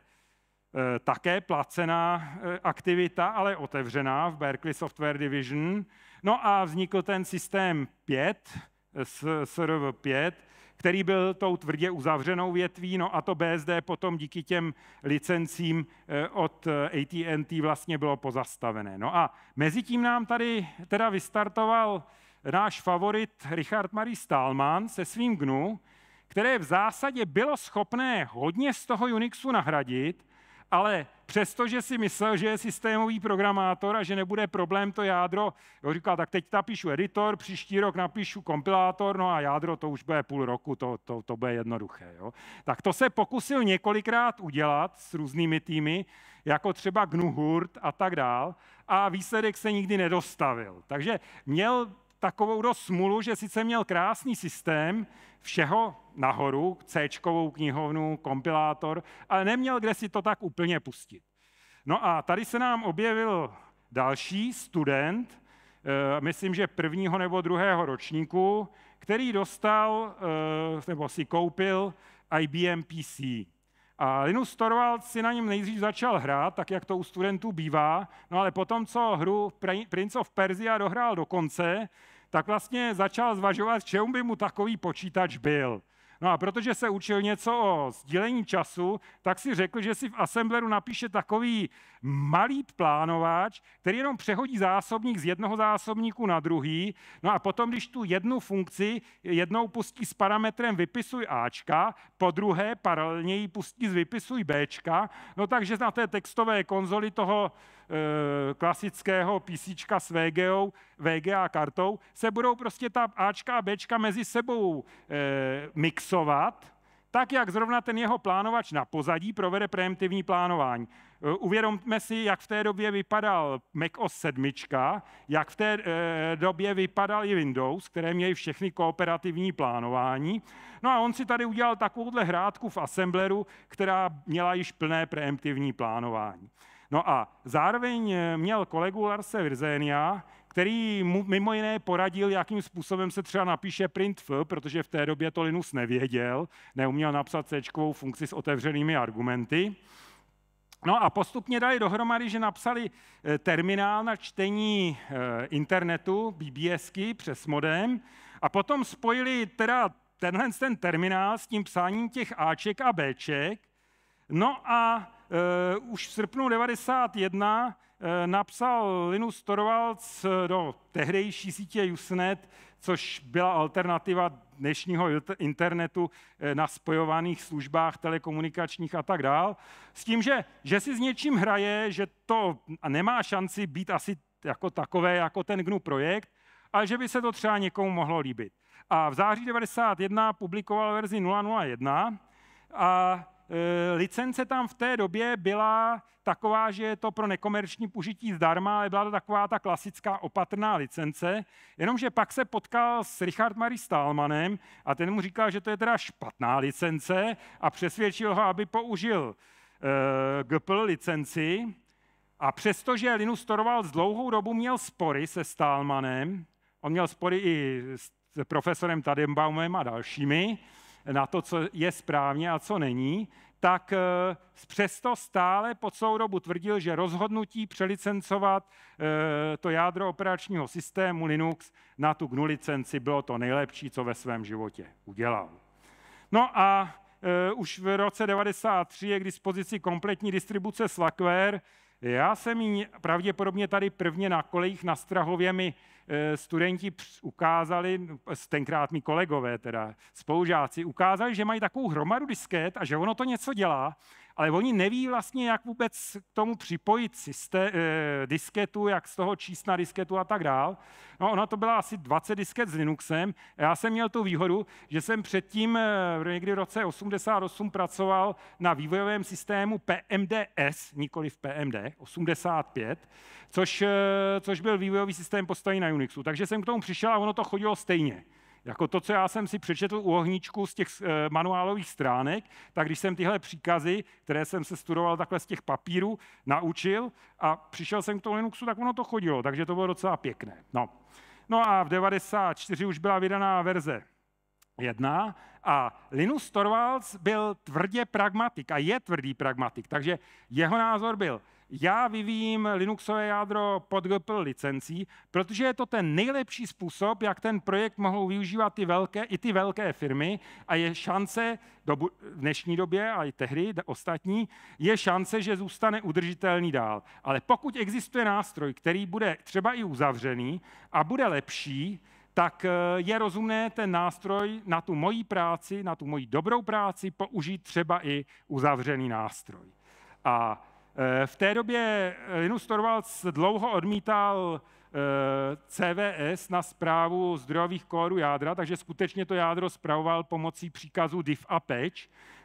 eh, také placená eh, aktivita, ale otevřená v Berkeley Software Division. No a vznikl ten systém 5, SRV 5, který byl tou tvrdě uzavřenou větví, no a to BSD potom díky těm licencím eh, od eh, AT&T vlastně bylo pozastavené. No a mezi tím nám tady teda vystartoval náš favorit Richard Marie Stallman se svým GNU, které v zásadě bylo schopné hodně z toho Unixu nahradit, ale přestože si myslel, že je systémový programátor a že nebude problém to jádro, jo, říkal, tak teď napíšu editor, příští rok napíšu kompilátor, no a jádro to už bude půl roku, to, to, to bude jednoduché. Jo. Tak to se pokusil několikrát udělat s různými týmy, jako třeba Gnuhurt a tak dál, a výsledek se nikdy nedostavil. Takže měl takovou dost smulu, že sice měl krásný systém, všeho nahoru, C knihovnu, kompilátor, ale neměl kde si to tak úplně pustit. No a tady se nám objevil další student, eh, myslím, že prvního nebo druhého ročníku, který dostal eh, nebo si koupil IBM PC. A Linus Torvalds si na něm nejdřív začal hrát, tak jak to u studentů bývá, no ale potom, co hru Prince of Persia dohrál do konce, tak vlastně začal zvažovat, čemu by mu takový počítač byl. No a protože se učil něco o sdílení času, tak si řekl, že si v Assembleru napíše takový malý plánovač, který jenom přehodí zásobník z jednoho zásobníku na druhý, no a potom, když tu jednu funkci jednou pustí s parametrem vypisuj Ačka, po druhé paralelně ji pustí z vypisuj Bčka, no takže na té textové konzoli toho e, klasického PC s VGO, VGA kartou se budou prostě ta Ačka a Bčka mezi sebou e, mixovat, tak jak zrovna ten jeho plánovač na pozadí provede preemptivní plánování. E, uvědomme si, jak v té době vypadal Mac OS 7, jak v té e, době vypadal i Windows, které měly všechny kooperativní plánování. No a on si tady udělal takovouhle hrádku v Assembleru, která měla již plné preemptivní plánování. No a zároveň e, měl kolegu Larse Virzenia, který mu mimo jiné poradil, jakým způsobem se třeba napíše printf, protože v té době to Linus nevěděl, neuměl napsat C funkci s otevřenými argumenty. No a postupně dali dohromady, že napsali eh, terminál na čtení eh, internetu, BBSky přes modem a potom spojili teda tenhle ten terminál s tím psáním těch Aček a Bček. No a uh, už v srpnu 91 uh, eh, napsal Linus Torvalds eh, do tehdejší sítě Usenet, což byla alternativa dnešního internetu na spojovaných službách telekomunikačních a tak dál, s tím, že, že si s něčím hraje, že to nemá šanci být asi jako takové, jako ten GNU projekt, ale že by se to třeba někomu mohlo líbit. A v září 91 publikoval verzi 001 a Eh, licence tam v té době byla taková, že je to pro nekomerční použití zdarma, ale byla to taková ta klasická opatrná licence, jenomže pak se potkal s Richard Marie Stallmanem a ten mu říkal, že to je teda špatná licence a přesvědčil ho, aby použil uh, eh, GPL licenci a přestože Linus Torvalds dlouhou dobu měl spory se Stallmanem, on měl spory i s profesorem Tadenbaumem a dalšími, na to, co je správně a co není, tak eh, přesto stále po celou dobu tvrdil, že rozhodnutí přelicencovat eh, to jádro operačního systému Linux na tu GNU licenci bylo to nejlepší, co ve svém životě udělal. No a eh, už v roce 93 je k dispozici kompletní distribuce Slackware, já jsem ji pravděpodobně tady prvně na kolejích na Strahově mi e, studenti ukázali, tenkrát mi kolegové teda, spolužáci, ukázali, že mají takovou hromadu disket a že ono to něco dělá ale oni neví vlastně, jak vůbec k tomu připojit systé, e, disketu, jak z toho číst na disketu a tak dál. No, ona to byla asi 20 disket s Linuxem. Já jsem měl tu výhodu, že jsem předtím eh, někdy v roce 88 pracoval na vývojovém systému PMDS, nikoli v PMD, 85, což, eh, což byl vývojový systém postavený na Unixu. Takže jsem k tomu přišel a ono to chodilo stejně. Jako to, co já jsem si přečetl u ohníčku z těch eh, manuálových stránek, tak když jsem tyhle příkazy, které jsem se studoval takhle z těch papírů, naučil a přišel jsem k tomu Linuxu, tak ono to chodilo, takže to bylo docela pěkné. No, no a v 94 už byla vydaná verze jedna a Linus Torvalds byl tvrdě pragmatik a je tvrdý pragmatik, takže jeho názor byl, já vyvíjím Linuxové jádro pod GPL licencí, protože je to ten nejlepší způsob, jak ten projekt mohou využívat ty velké, i ty velké firmy a je šance, do v dnešní době a i tehdy ostatní, je šance, že zůstane udržitelný dál. Ale pokud existuje nástroj, který bude třeba i uzavřený a bude lepší, tak e, je rozumné ten nástroj na tu moji práci, na tu moji dobrou práci použít třeba i uzavřený nástroj. A Eh, v té době eh, Linus Torvalds dlouho odmítal eh, CVS na zprávu zdrojových kódů jádra, takže skutečně to jádro zpravoval pomocí příkazu diff a patch,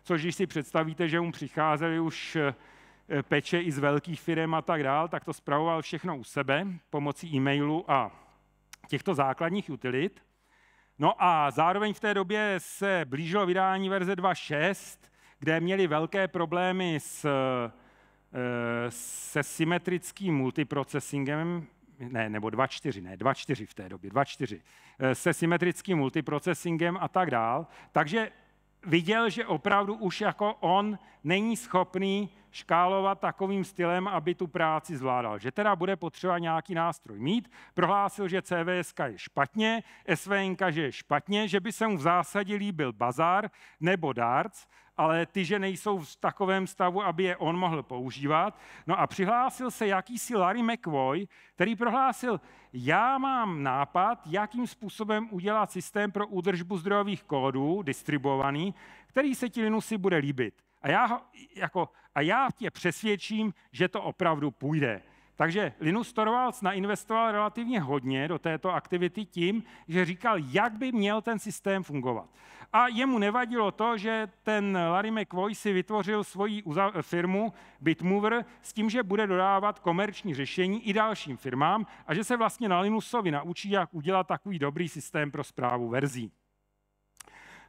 což když si představíte, že mu přicházely už peče i z velkých firm a tak dál, tak to zpravoval všechno u sebe pomocí e-mailu a těchto základních utilit. No a zároveň v té době se blížilo vydání verze 2.6, kde měli velké problémy s Eh, se symetrickým multiprocessingem, ne, nebo 2.4, ne, 2.4 v té době, 2.4, eh, se symetrickým multiprocessingem a tak dál. Takže viděl, že opravdu už jako on není schopný škálovat takovým stylem, aby tu práci zvládal. Že teda bude potřeba nějaký nástroj mít. Prohlásil, že CVS je špatně, SVN, že je špatně, že by se mu v zásadě líbil Bazar nebo Darts ale ty, že nejsou v takovém stavu, aby je on mohl používat. No a přihlásil se jakýsi Larry McVoy, který prohlásil, já mám nápad, jakým způsobem udělat systém pro údržbu zdrojových kódů, distribuovaný, který se ti Linuxy bude líbit. A já, jako, a já tě přesvědčím, že to opravdu půjde. Takže Linus Torvalds nainvestoval relativně hodně do této aktivity tím, že říkal, jak by měl ten systém fungovat. A jemu nevadilo to, že ten Larry McVoy si vytvořil svoji firmu Bitmover s tím, že bude dodávat komerční řešení i dalším firmám a že se vlastně na Linusovi naučí, jak udělat takový dobrý systém pro zprávu verzí.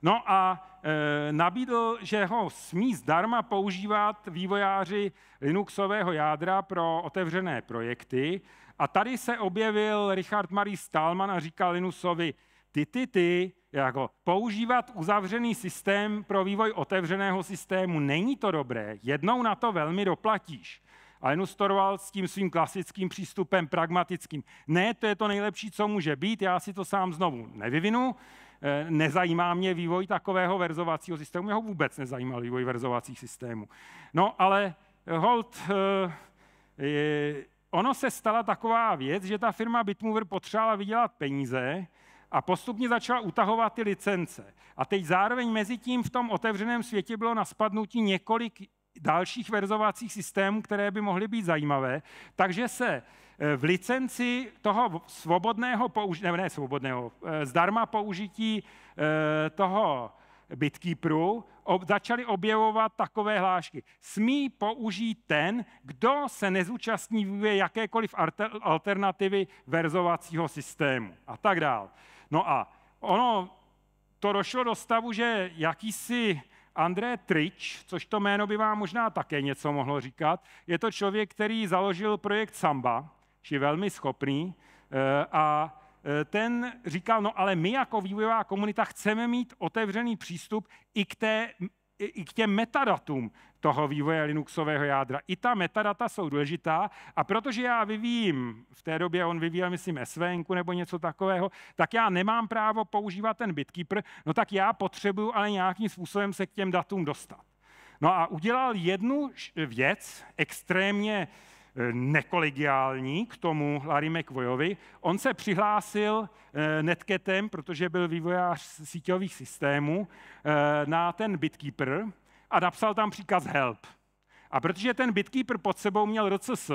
No a e, nabídl, že ho smí zdarma používat vývojáři Linuxového jádra pro otevřené projekty. A tady se objevil Richard Marie Stallman a říkal Linuxovi, ty, ty, ty, jako používat uzavřený systém pro vývoj otevřeného systému není to dobré, jednou na to velmi doplatíš. A Linus Torvald s tím svým klasickým přístupem pragmatickým. Ne, to je to nejlepší, co může být, já si to sám znovu nevyvinu. Eh, nezajímá mě vývoj takového verzovacího systému, mě ho vůbec nezajímal vývoj verzovacích systémů. No ale eh, hold, eh, ono se stala taková věc, že ta firma Bitmover potřebovala vydělat peníze a postupně začala utahovat ty licence. A teď zároveň mezi tím v tom otevřeném světě bylo na spadnutí několik dalších verzovacích systémů, které by mohly být zajímavé, takže se Eh, v licenci toho svobodného použití, ne, ne svobodného, eh, zdarma použití eh, toho BitKeeperu začaly objevovat takové hlášky. Smí použít ten, kdo se nezúčastní v jakékoliv alternativy verzovacího systému a tak dál. No a ono to došlo do stavu, že jakýsi André Trič, což to jméno by vám možná také něco mohlo říkat, je to člověk, který založil projekt Samba, že je velmi schopný eh, a eh, ten říkal, no ale my jako vývojová komunita chceme mít otevřený přístup i k, té, i k těm metadatům toho vývoje Linuxového jádra. I ta metadata jsou důležitá a protože já vyvíjím, v té době on vyvíjel, myslím, SVN nebo něco takového, tak já nemám právo používat ten Bitkeeper, no tak já potřebuju ale nějakým způsobem se k těm datům dostat. No a udělal jednu věc, extrémně nekolegiální k tomu Larry McVoyovi. On se přihlásil eh, netketem, protože byl vývojář síťových systémů, eh, na ten Bitkeeper a napsal tam příkaz help. A protože ten Bitkeeper pod sebou měl RCS,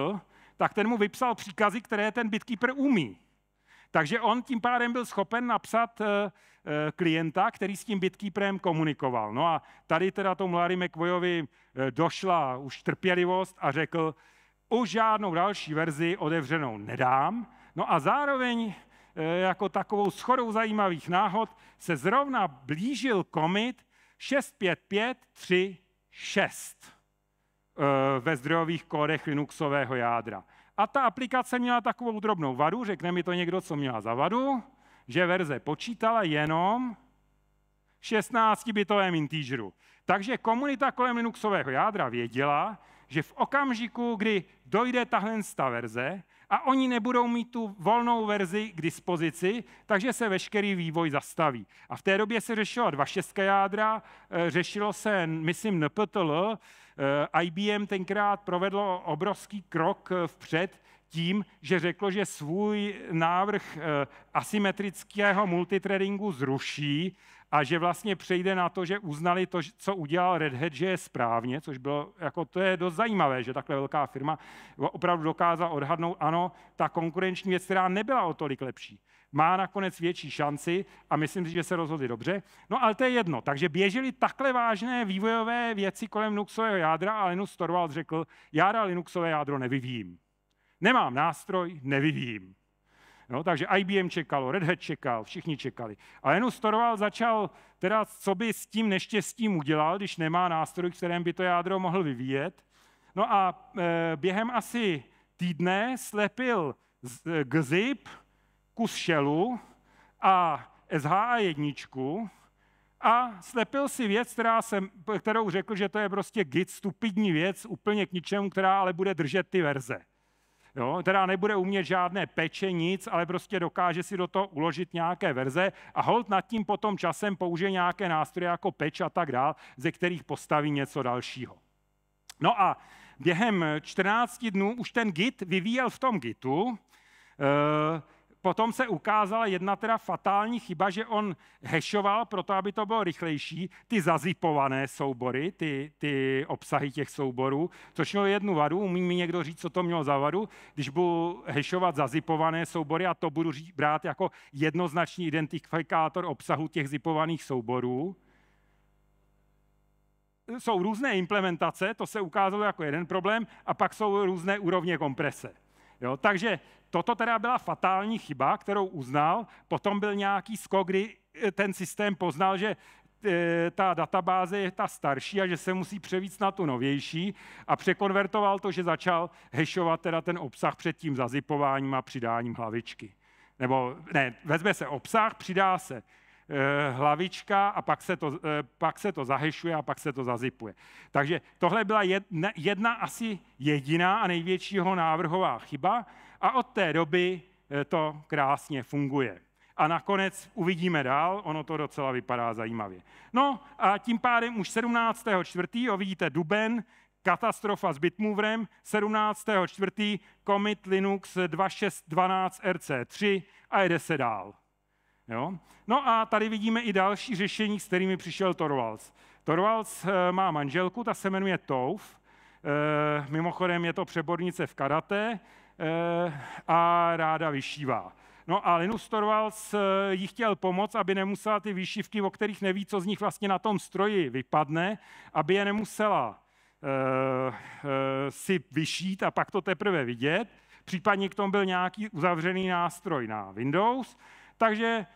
tak ten mu vypsal příkazy, které ten Bitkeeper umí. Takže on tím pádem byl schopen napsat eh, klienta, který s tím Bitkeeperem komunikoval. No a tady teda tomu Larry McVoyovi došla už trpělivost a řekl, už žádnou další verzi otevřenou nedám. No a zároveň eh, jako takovou schodou zajímavých náhod se zrovna blížil komit 65536 eh, ve zdrojových kódech Linuxového jádra. A ta aplikace měla takovou drobnou vadu, řekne mi to někdo, co měla za vadu, že verze počítala jenom 16-bitovém integeru. Takže komunita kolem Linuxového jádra věděla, že v okamžiku, kdy dojde tahle verze a oni nebudou mít tu volnou verzi k dispozici, takže se veškerý vývoj zastaví. A v té době se řešila dva šestka jádra, eh, řešilo se, myslím, NPTL, eh, IBM tenkrát provedlo obrovský krok eh, vpřed tím, že řeklo, že svůj návrh asymetrického multitradingu zruší a že vlastně přejde na to, že uznali to, co udělal Red Hat, že je správně, což bylo, jako to je dost zajímavé, že takhle velká firma opravdu dokázala odhadnout, ano, ta konkurenční věc, která nebyla o tolik lepší, má nakonec větší šanci a myslím si, že se rozhodli dobře. No ale to je jedno. Takže běžely takhle vážné vývojové věci kolem Linuxového jádra a Linus Torvalds řekl, já Linuxové jádro nevyvím. Nemám nástroj, nevyvím. No, takže IBM čekalo, Red Hat čekal, všichni čekali. A jenom Torvald začal teda, co by s tím neštěstím udělal, když nemá nástroj, kterém by to jádro mohl vyvíjet. No a e, během asi týdne slepil z, e, gzip, kus šelu a sha jedničku a slepil si věc, která jsem, kterou řekl, že to je prostě git, stupidní věc, úplně k ničemu, která ale bude držet ty verze jo, teda nebude umět žádné peče, nic, ale prostě dokáže si do toho uložit nějaké verze a hold nad tím potom časem použije nějaké nástroje jako peč a tak dál, ze kterých postaví něco dalšího. No a během 14 dnů už ten Git vyvíjel v tom Gitu, eh, Potom se ukázala jedna teda fatální chyba, že on hešoval pro to, aby to bylo rychlejší, ty zazipované soubory, ty, ty obsahy těch souborů, což mělo jednu vadu, umí mi někdo říct, co to mělo za vadu, když budu hešovat zazipované soubory a to budu brát jako jednoznačný identifikátor obsahu těch zipovaných souborů, jsou různé implementace, to se ukázalo jako jeden problém, a pak jsou různé úrovně komprese. Jo, takže Toto teda byla fatální chyba, kterou uznal. Potom byl nějaký skok, kdy eh, ten systém poznal, že eh, ta databáze je ta starší a že se musí převíc na tu novější a překonvertoval to, že začal hešovat teda ten obsah před tím zazipováním a přidáním hlavičky. Nebo ne, vezme se obsah, přidá se eh, hlavička a pak se, to, pak se to zahešuje a pak se to zazipuje. Takže tohle byla jedna, jedna asi jediná a největšího návrhová chyba a od té doby eh, to krásně funguje. A nakonec uvidíme dál, ono to docela vypadá zajímavě. No a tím pádem už 17. vidíte Duben, katastrofa s Bitmoverem, 17. commit Linux 2612 RC3 a jede se dál. Jo? No a tady vidíme i další řešení, s kterými přišel Torvalds. Torvalds eh, má manželku, ta se jmenuje Touf, eh, mimochodem je to přebornice v karate, Eh, a ráda vyšívá. No a Linus Torvalds eh, jí chtěl pomoct, aby nemusela ty výšivky, o kterých neví, co z nich vlastně na tom stroji vypadne, aby je nemusela eh, si vyšít a pak to teprve vidět. Případně k tomu byl nějaký uzavřený nástroj na Windows, takže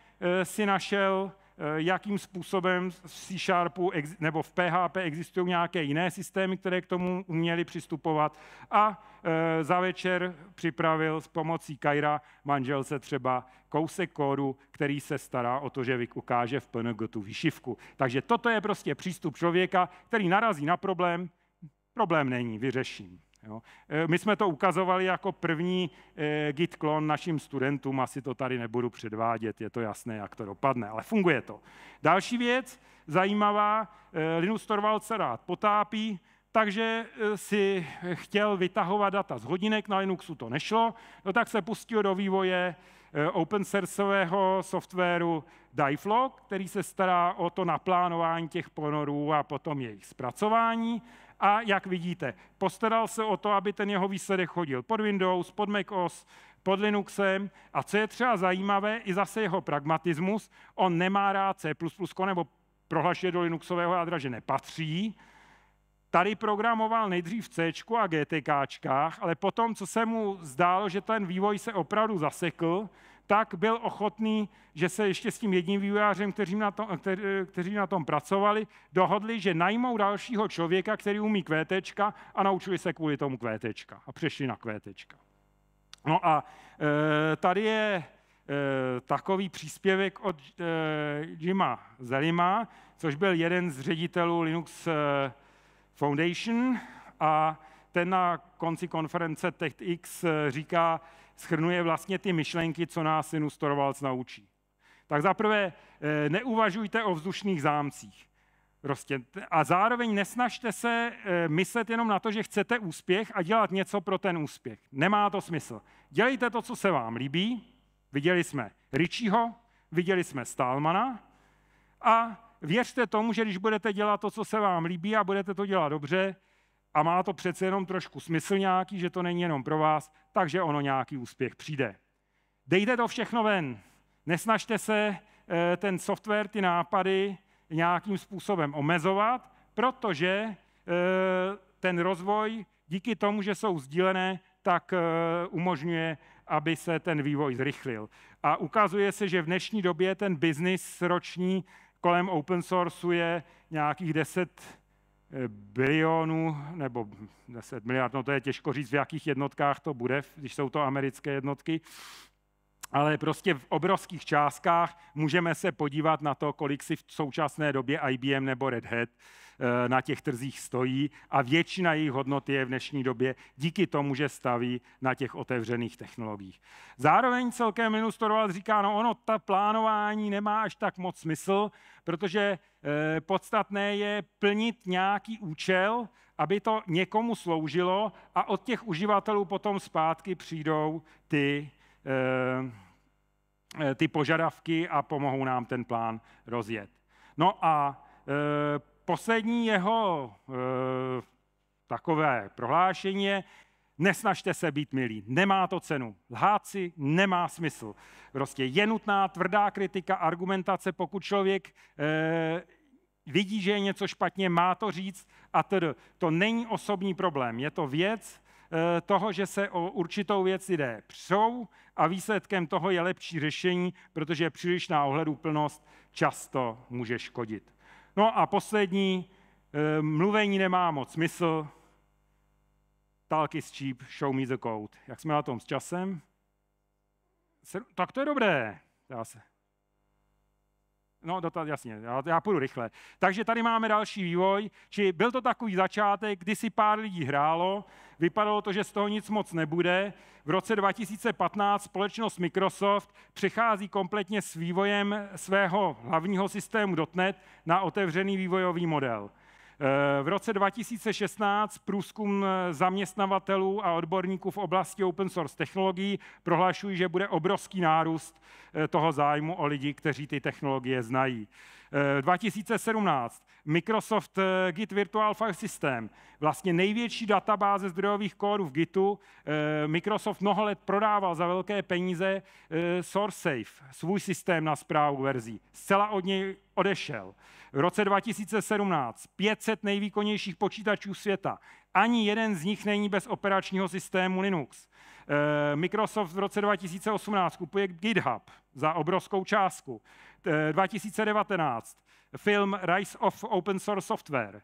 si našel Eh, jakým způsobem v C Sharpu nebo v PHP existují nějaké jiné systémy, které k tomu uměly přistupovat a eh, za večer připravil s pomocí Kaira manželce třeba kousek kódu, který se stará o to, že ukáže v PNG tu vyšivku. Takže toto je prostě přístup člověka, který narazí na problém, problém není, vyřeším. Jo. E, my jsme to ukazovali jako první e, git klon našim studentům, asi to tady nebudu předvádět, je to jasné, jak to dopadne, ale funguje to. Další věc zajímavá, e, Linus Torvald se rád potápí, takže si chtěl vytahovat data z hodinek, na Linuxu to nešlo, no tak se pustil do vývoje open sourceového softwaru Divelog, který se stará o to naplánování těch ponorů a potom jejich zpracování a jak vidíte, postaral se o to, aby ten jeho výsledek chodil pod Windows, pod macOS, pod Linuxem a co je třeba zajímavé, i zase jeho pragmatismus, on nemá rád C++, nebo prohlašuje do Linuxového jádra, že nepatří, Tady programoval nejdřív C a GTK, ale potom, co se mu zdálo, že ten vývoj se opravdu zasekl, tak byl ochotný, že se ještě s tím jedním vývojářem, kteří na, tom, kteří na tom pracovali, dohodli, že najmou dalšího člověka, který umí kvétečka a naučili se kvůli tomu kvétečka a přešli na kvétečka. No a e, tady je e, takový příspěvek od e, Jima Zelima, což byl jeden z ředitelů Linux e, Foundation a ten na konci konference TechX e, říká, schrnuje vlastně ty myšlenky, co nás Sinus Torvalds naučí. Tak zaprvé eh, neuvažujte o vzdušných zámcích. Prostě. A zároveň nesnažte se eh, myslet jenom na to, že chcete úspěch a dělat něco pro ten úspěch. Nemá to smysl. Dělejte to, co se vám líbí. Viděli jsme Richieho, viděli jsme Stalmana. a věřte tomu, že když budete dělat to, co se vám líbí a budete to dělat dobře, a má to přece jenom trošku smysl nějaký, že to není jenom pro vás, takže ono nějaký úspěch přijde. Dejte to všechno ven. Nesnažte se eh, ten software, ty nápady nějakým způsobem omezovat, protože eh, ten rozvoj díky tomu, že jsou sdílené, tak eh, umožňuje, aby se ten vývoj zrychlil. A ukazuje se, že v dnešní době ten biznis roční kolem open source je nějakých 10 Eh, bilionů, nebo 10 miliard, no to je těžko říct, v jakých jednotkách to bude, když jsou to americké jednotky, ale prostě v obrovských částkách můžeme se podívat na to, kolik si v současné době IBM nebo Red Hat Eh, na těch trzích stojí a většina jejich hodnoty je v dnešní době díky tomu, že staví na těch otevřených technologiích. Zároveň celkem minus Torvald říká, no ono, ta plánování nemá až tak moc smysl, protože eh, podstatné je plnit nějaký účel, aby to někomu sloužilo a od těch uživatelů potom zpátky přijdou ty, eh, ty požadavky a pomohou nám ten plán rozjet. No a poslední jeho e, takové prohlášení je, nesnažte se být milí, nemá to cenu. Lhát si nemá smysl. Prostě je nutná tvrdá kritika, argumentace, pokud člověk e, vidí, že je něco špatně, má to říct a tedy. To není osobní problém, je to věc e, toho, že se o určitou věc jde přou a výsledkem toho je lepší řešení, protože přílišná ohleduplnost často může škodit. No a poslední, eh, mluvení nemá moc smysl, talk is cheap, show me the code. Jak jsme na tom s časem? Tak to je dobré. Já se No, dotaz, jasně, já, já půjdu rychle. Takže tady máme další vývoj, či byl to takový začátek, kdy si pár lidí hrálo, vypadalo to, že z toho nic moc nebude. V roce 2015 společnost Microsoft přechází kompletně s vývojem svého hlavního systému .NET na otevřený vývojový model. Eh, v roce 2016 průzkum zaměstnavatelů a odborníků v oblasti open source technologií prohlášují, že bude obrovský nárůst eh, toho zájmu o lidi, kteří ty technologie znají. 2017 eh, Microsoft eh, Git Virtual File System, vlastně největší databáze zdrojových kódů v Gitu, eh, Microsoft mnoho let prodával za velké peníze SourceSafe, svůj systém na zprávu verzí. Zcela od něj odešel. V roce 2017 500 nejvýkonnějších počítačů světa. Ani jeden z nich není bez operačního systému Linux. Eh, Microsoft v roce 2018 kupuje GitHub za obrovskou částku. 2019 eh, film Rise of Open Source Software.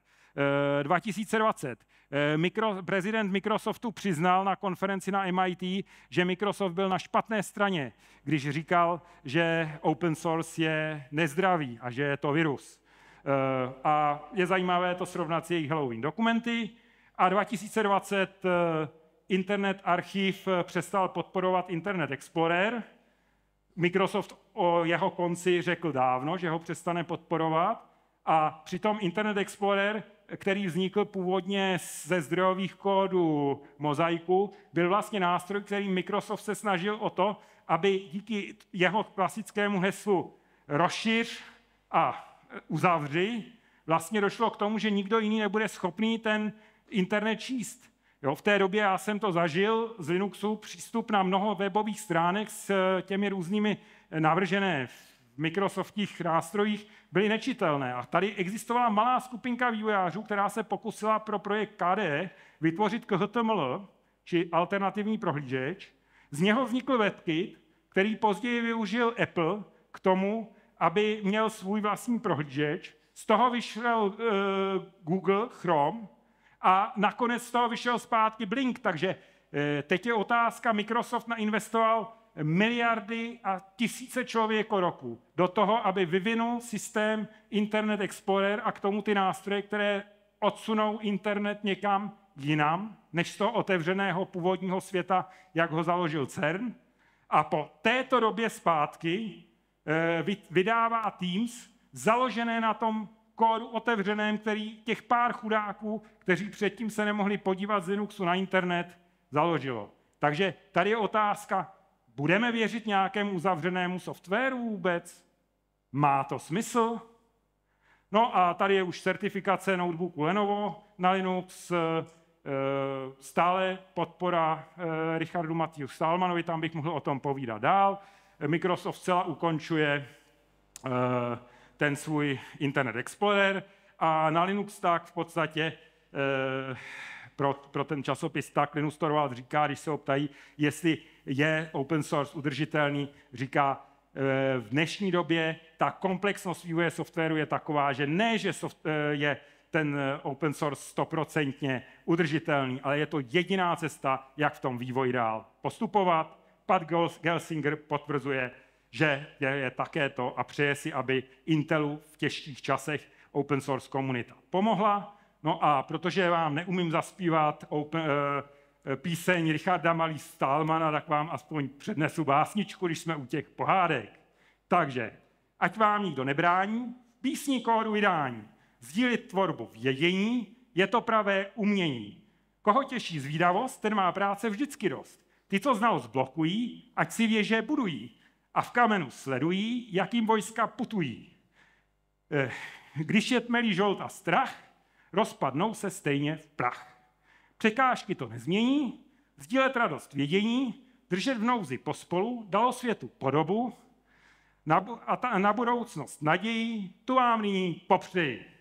2020 eh, Mikro, prezident Microsoftu přiznal na konferenci na MIT, že Microsoft byl na špatné straně, když říkal, že open source je nezdravý a že je to virus. A je zajímavé to srovnat s jejich Halloween dokumenty. A 2020 Internet Archive eh, přestal podporovat Internet Explorer. Microsoft o jeho konci řekl dávno, že ho přestane podporovat. A přitom Internet Explorer, který vznikl původně ze zdrojových kódů mozaiku, byl vlastně nástroj, který Microsoft se snažil o to, aby díky jeho klasickému heslu rozšiř a uzavři, vlastně došlo k tomu, že nikdo jiný nebude schopný ten internet číst. Jo, v té době já jsem to zažil z Linuxu, přístup na mnoho webových stránek s eh, těmi různými eh, navržené v Microsoftích nástrojích byly nečitelné. A tady existovala malá skupinka vývojářů, která se pokusila pro projekt KDE vytvořit KHTML, či alternativní prohlížeč. Z něho vznikl WebKit, který později využil Apple k tomu, aby měl svůj vlastní prohlížeč. Z toho vyšel uh, Google Chrome, a nakonec z toho vyšel zpátky Blink. Takže eh, teď je otázka, Microsoft nainvestoval miliardy a tisíce člověko roku do toho, aby vyvinul systém Internet Explorer a k tomu ty nástroje, které odsunou internet někam jinam, než z toho otevřeného původního světa, jak ho založil CERN. A po této době zpátky eh, vydává Teams, založené na tom kódu otevřeném, který těch pár chudáků, kteří předtím se nemohli podívat z Linuxu na internet, založilo. Takže tady je otázka, budeme věřit nějakému uzavřenému softwaru vůbec? Má to smysl? No a tady je už certifikace notebooku Lenovo na Linux, eh, stále podpora eh, Richardu Matthew Stalmanovi, tam bych mohl o tom povídat dál. Microsoft celá ukončuje eh, ten svůj Internet Explorer a na Linux tak v podstatě eh, pro, pro ten časopis tak Linus Torvald říká, když se ho ptají, jestli je open source udržitelný, říká, eh, v dnešní době ta komplexnost vývoje softwaru je taková, že ne, že soft, eh, je ten open source stoprocentně udržitelný, ale je to jediná cesta, jak v tom vývoji dál postupovat. Pat Gelsinger potvrzuje že je, je také to a přeje si, aby Intelu v těžkých časech open source komunita pomohla. No a protože vám neumím zaspívat open, e, píseň Richarda Malý Stálmana, tak vám aspoň přednesu básničku, když jsme u těch pohádek. Takže, ať vám nikdo nebrání, v písní kóru vydání, sdílit tvorbu vědění, je to pravé umění. Koho těší zvídavost, ten má práce vždycky dost. Ty, co znalost blokují, ať si věže budují a v kamenu sledují, jakým vojska putují. Eh, když je tmelý žolt a strach, rozpadnou se stejně v prach. Překážky to nezmění, sdílet radost vědění, držet v nouzi pospolu, dalo světu podobu a, na budoucnost naději, tu vám nyní popřeji.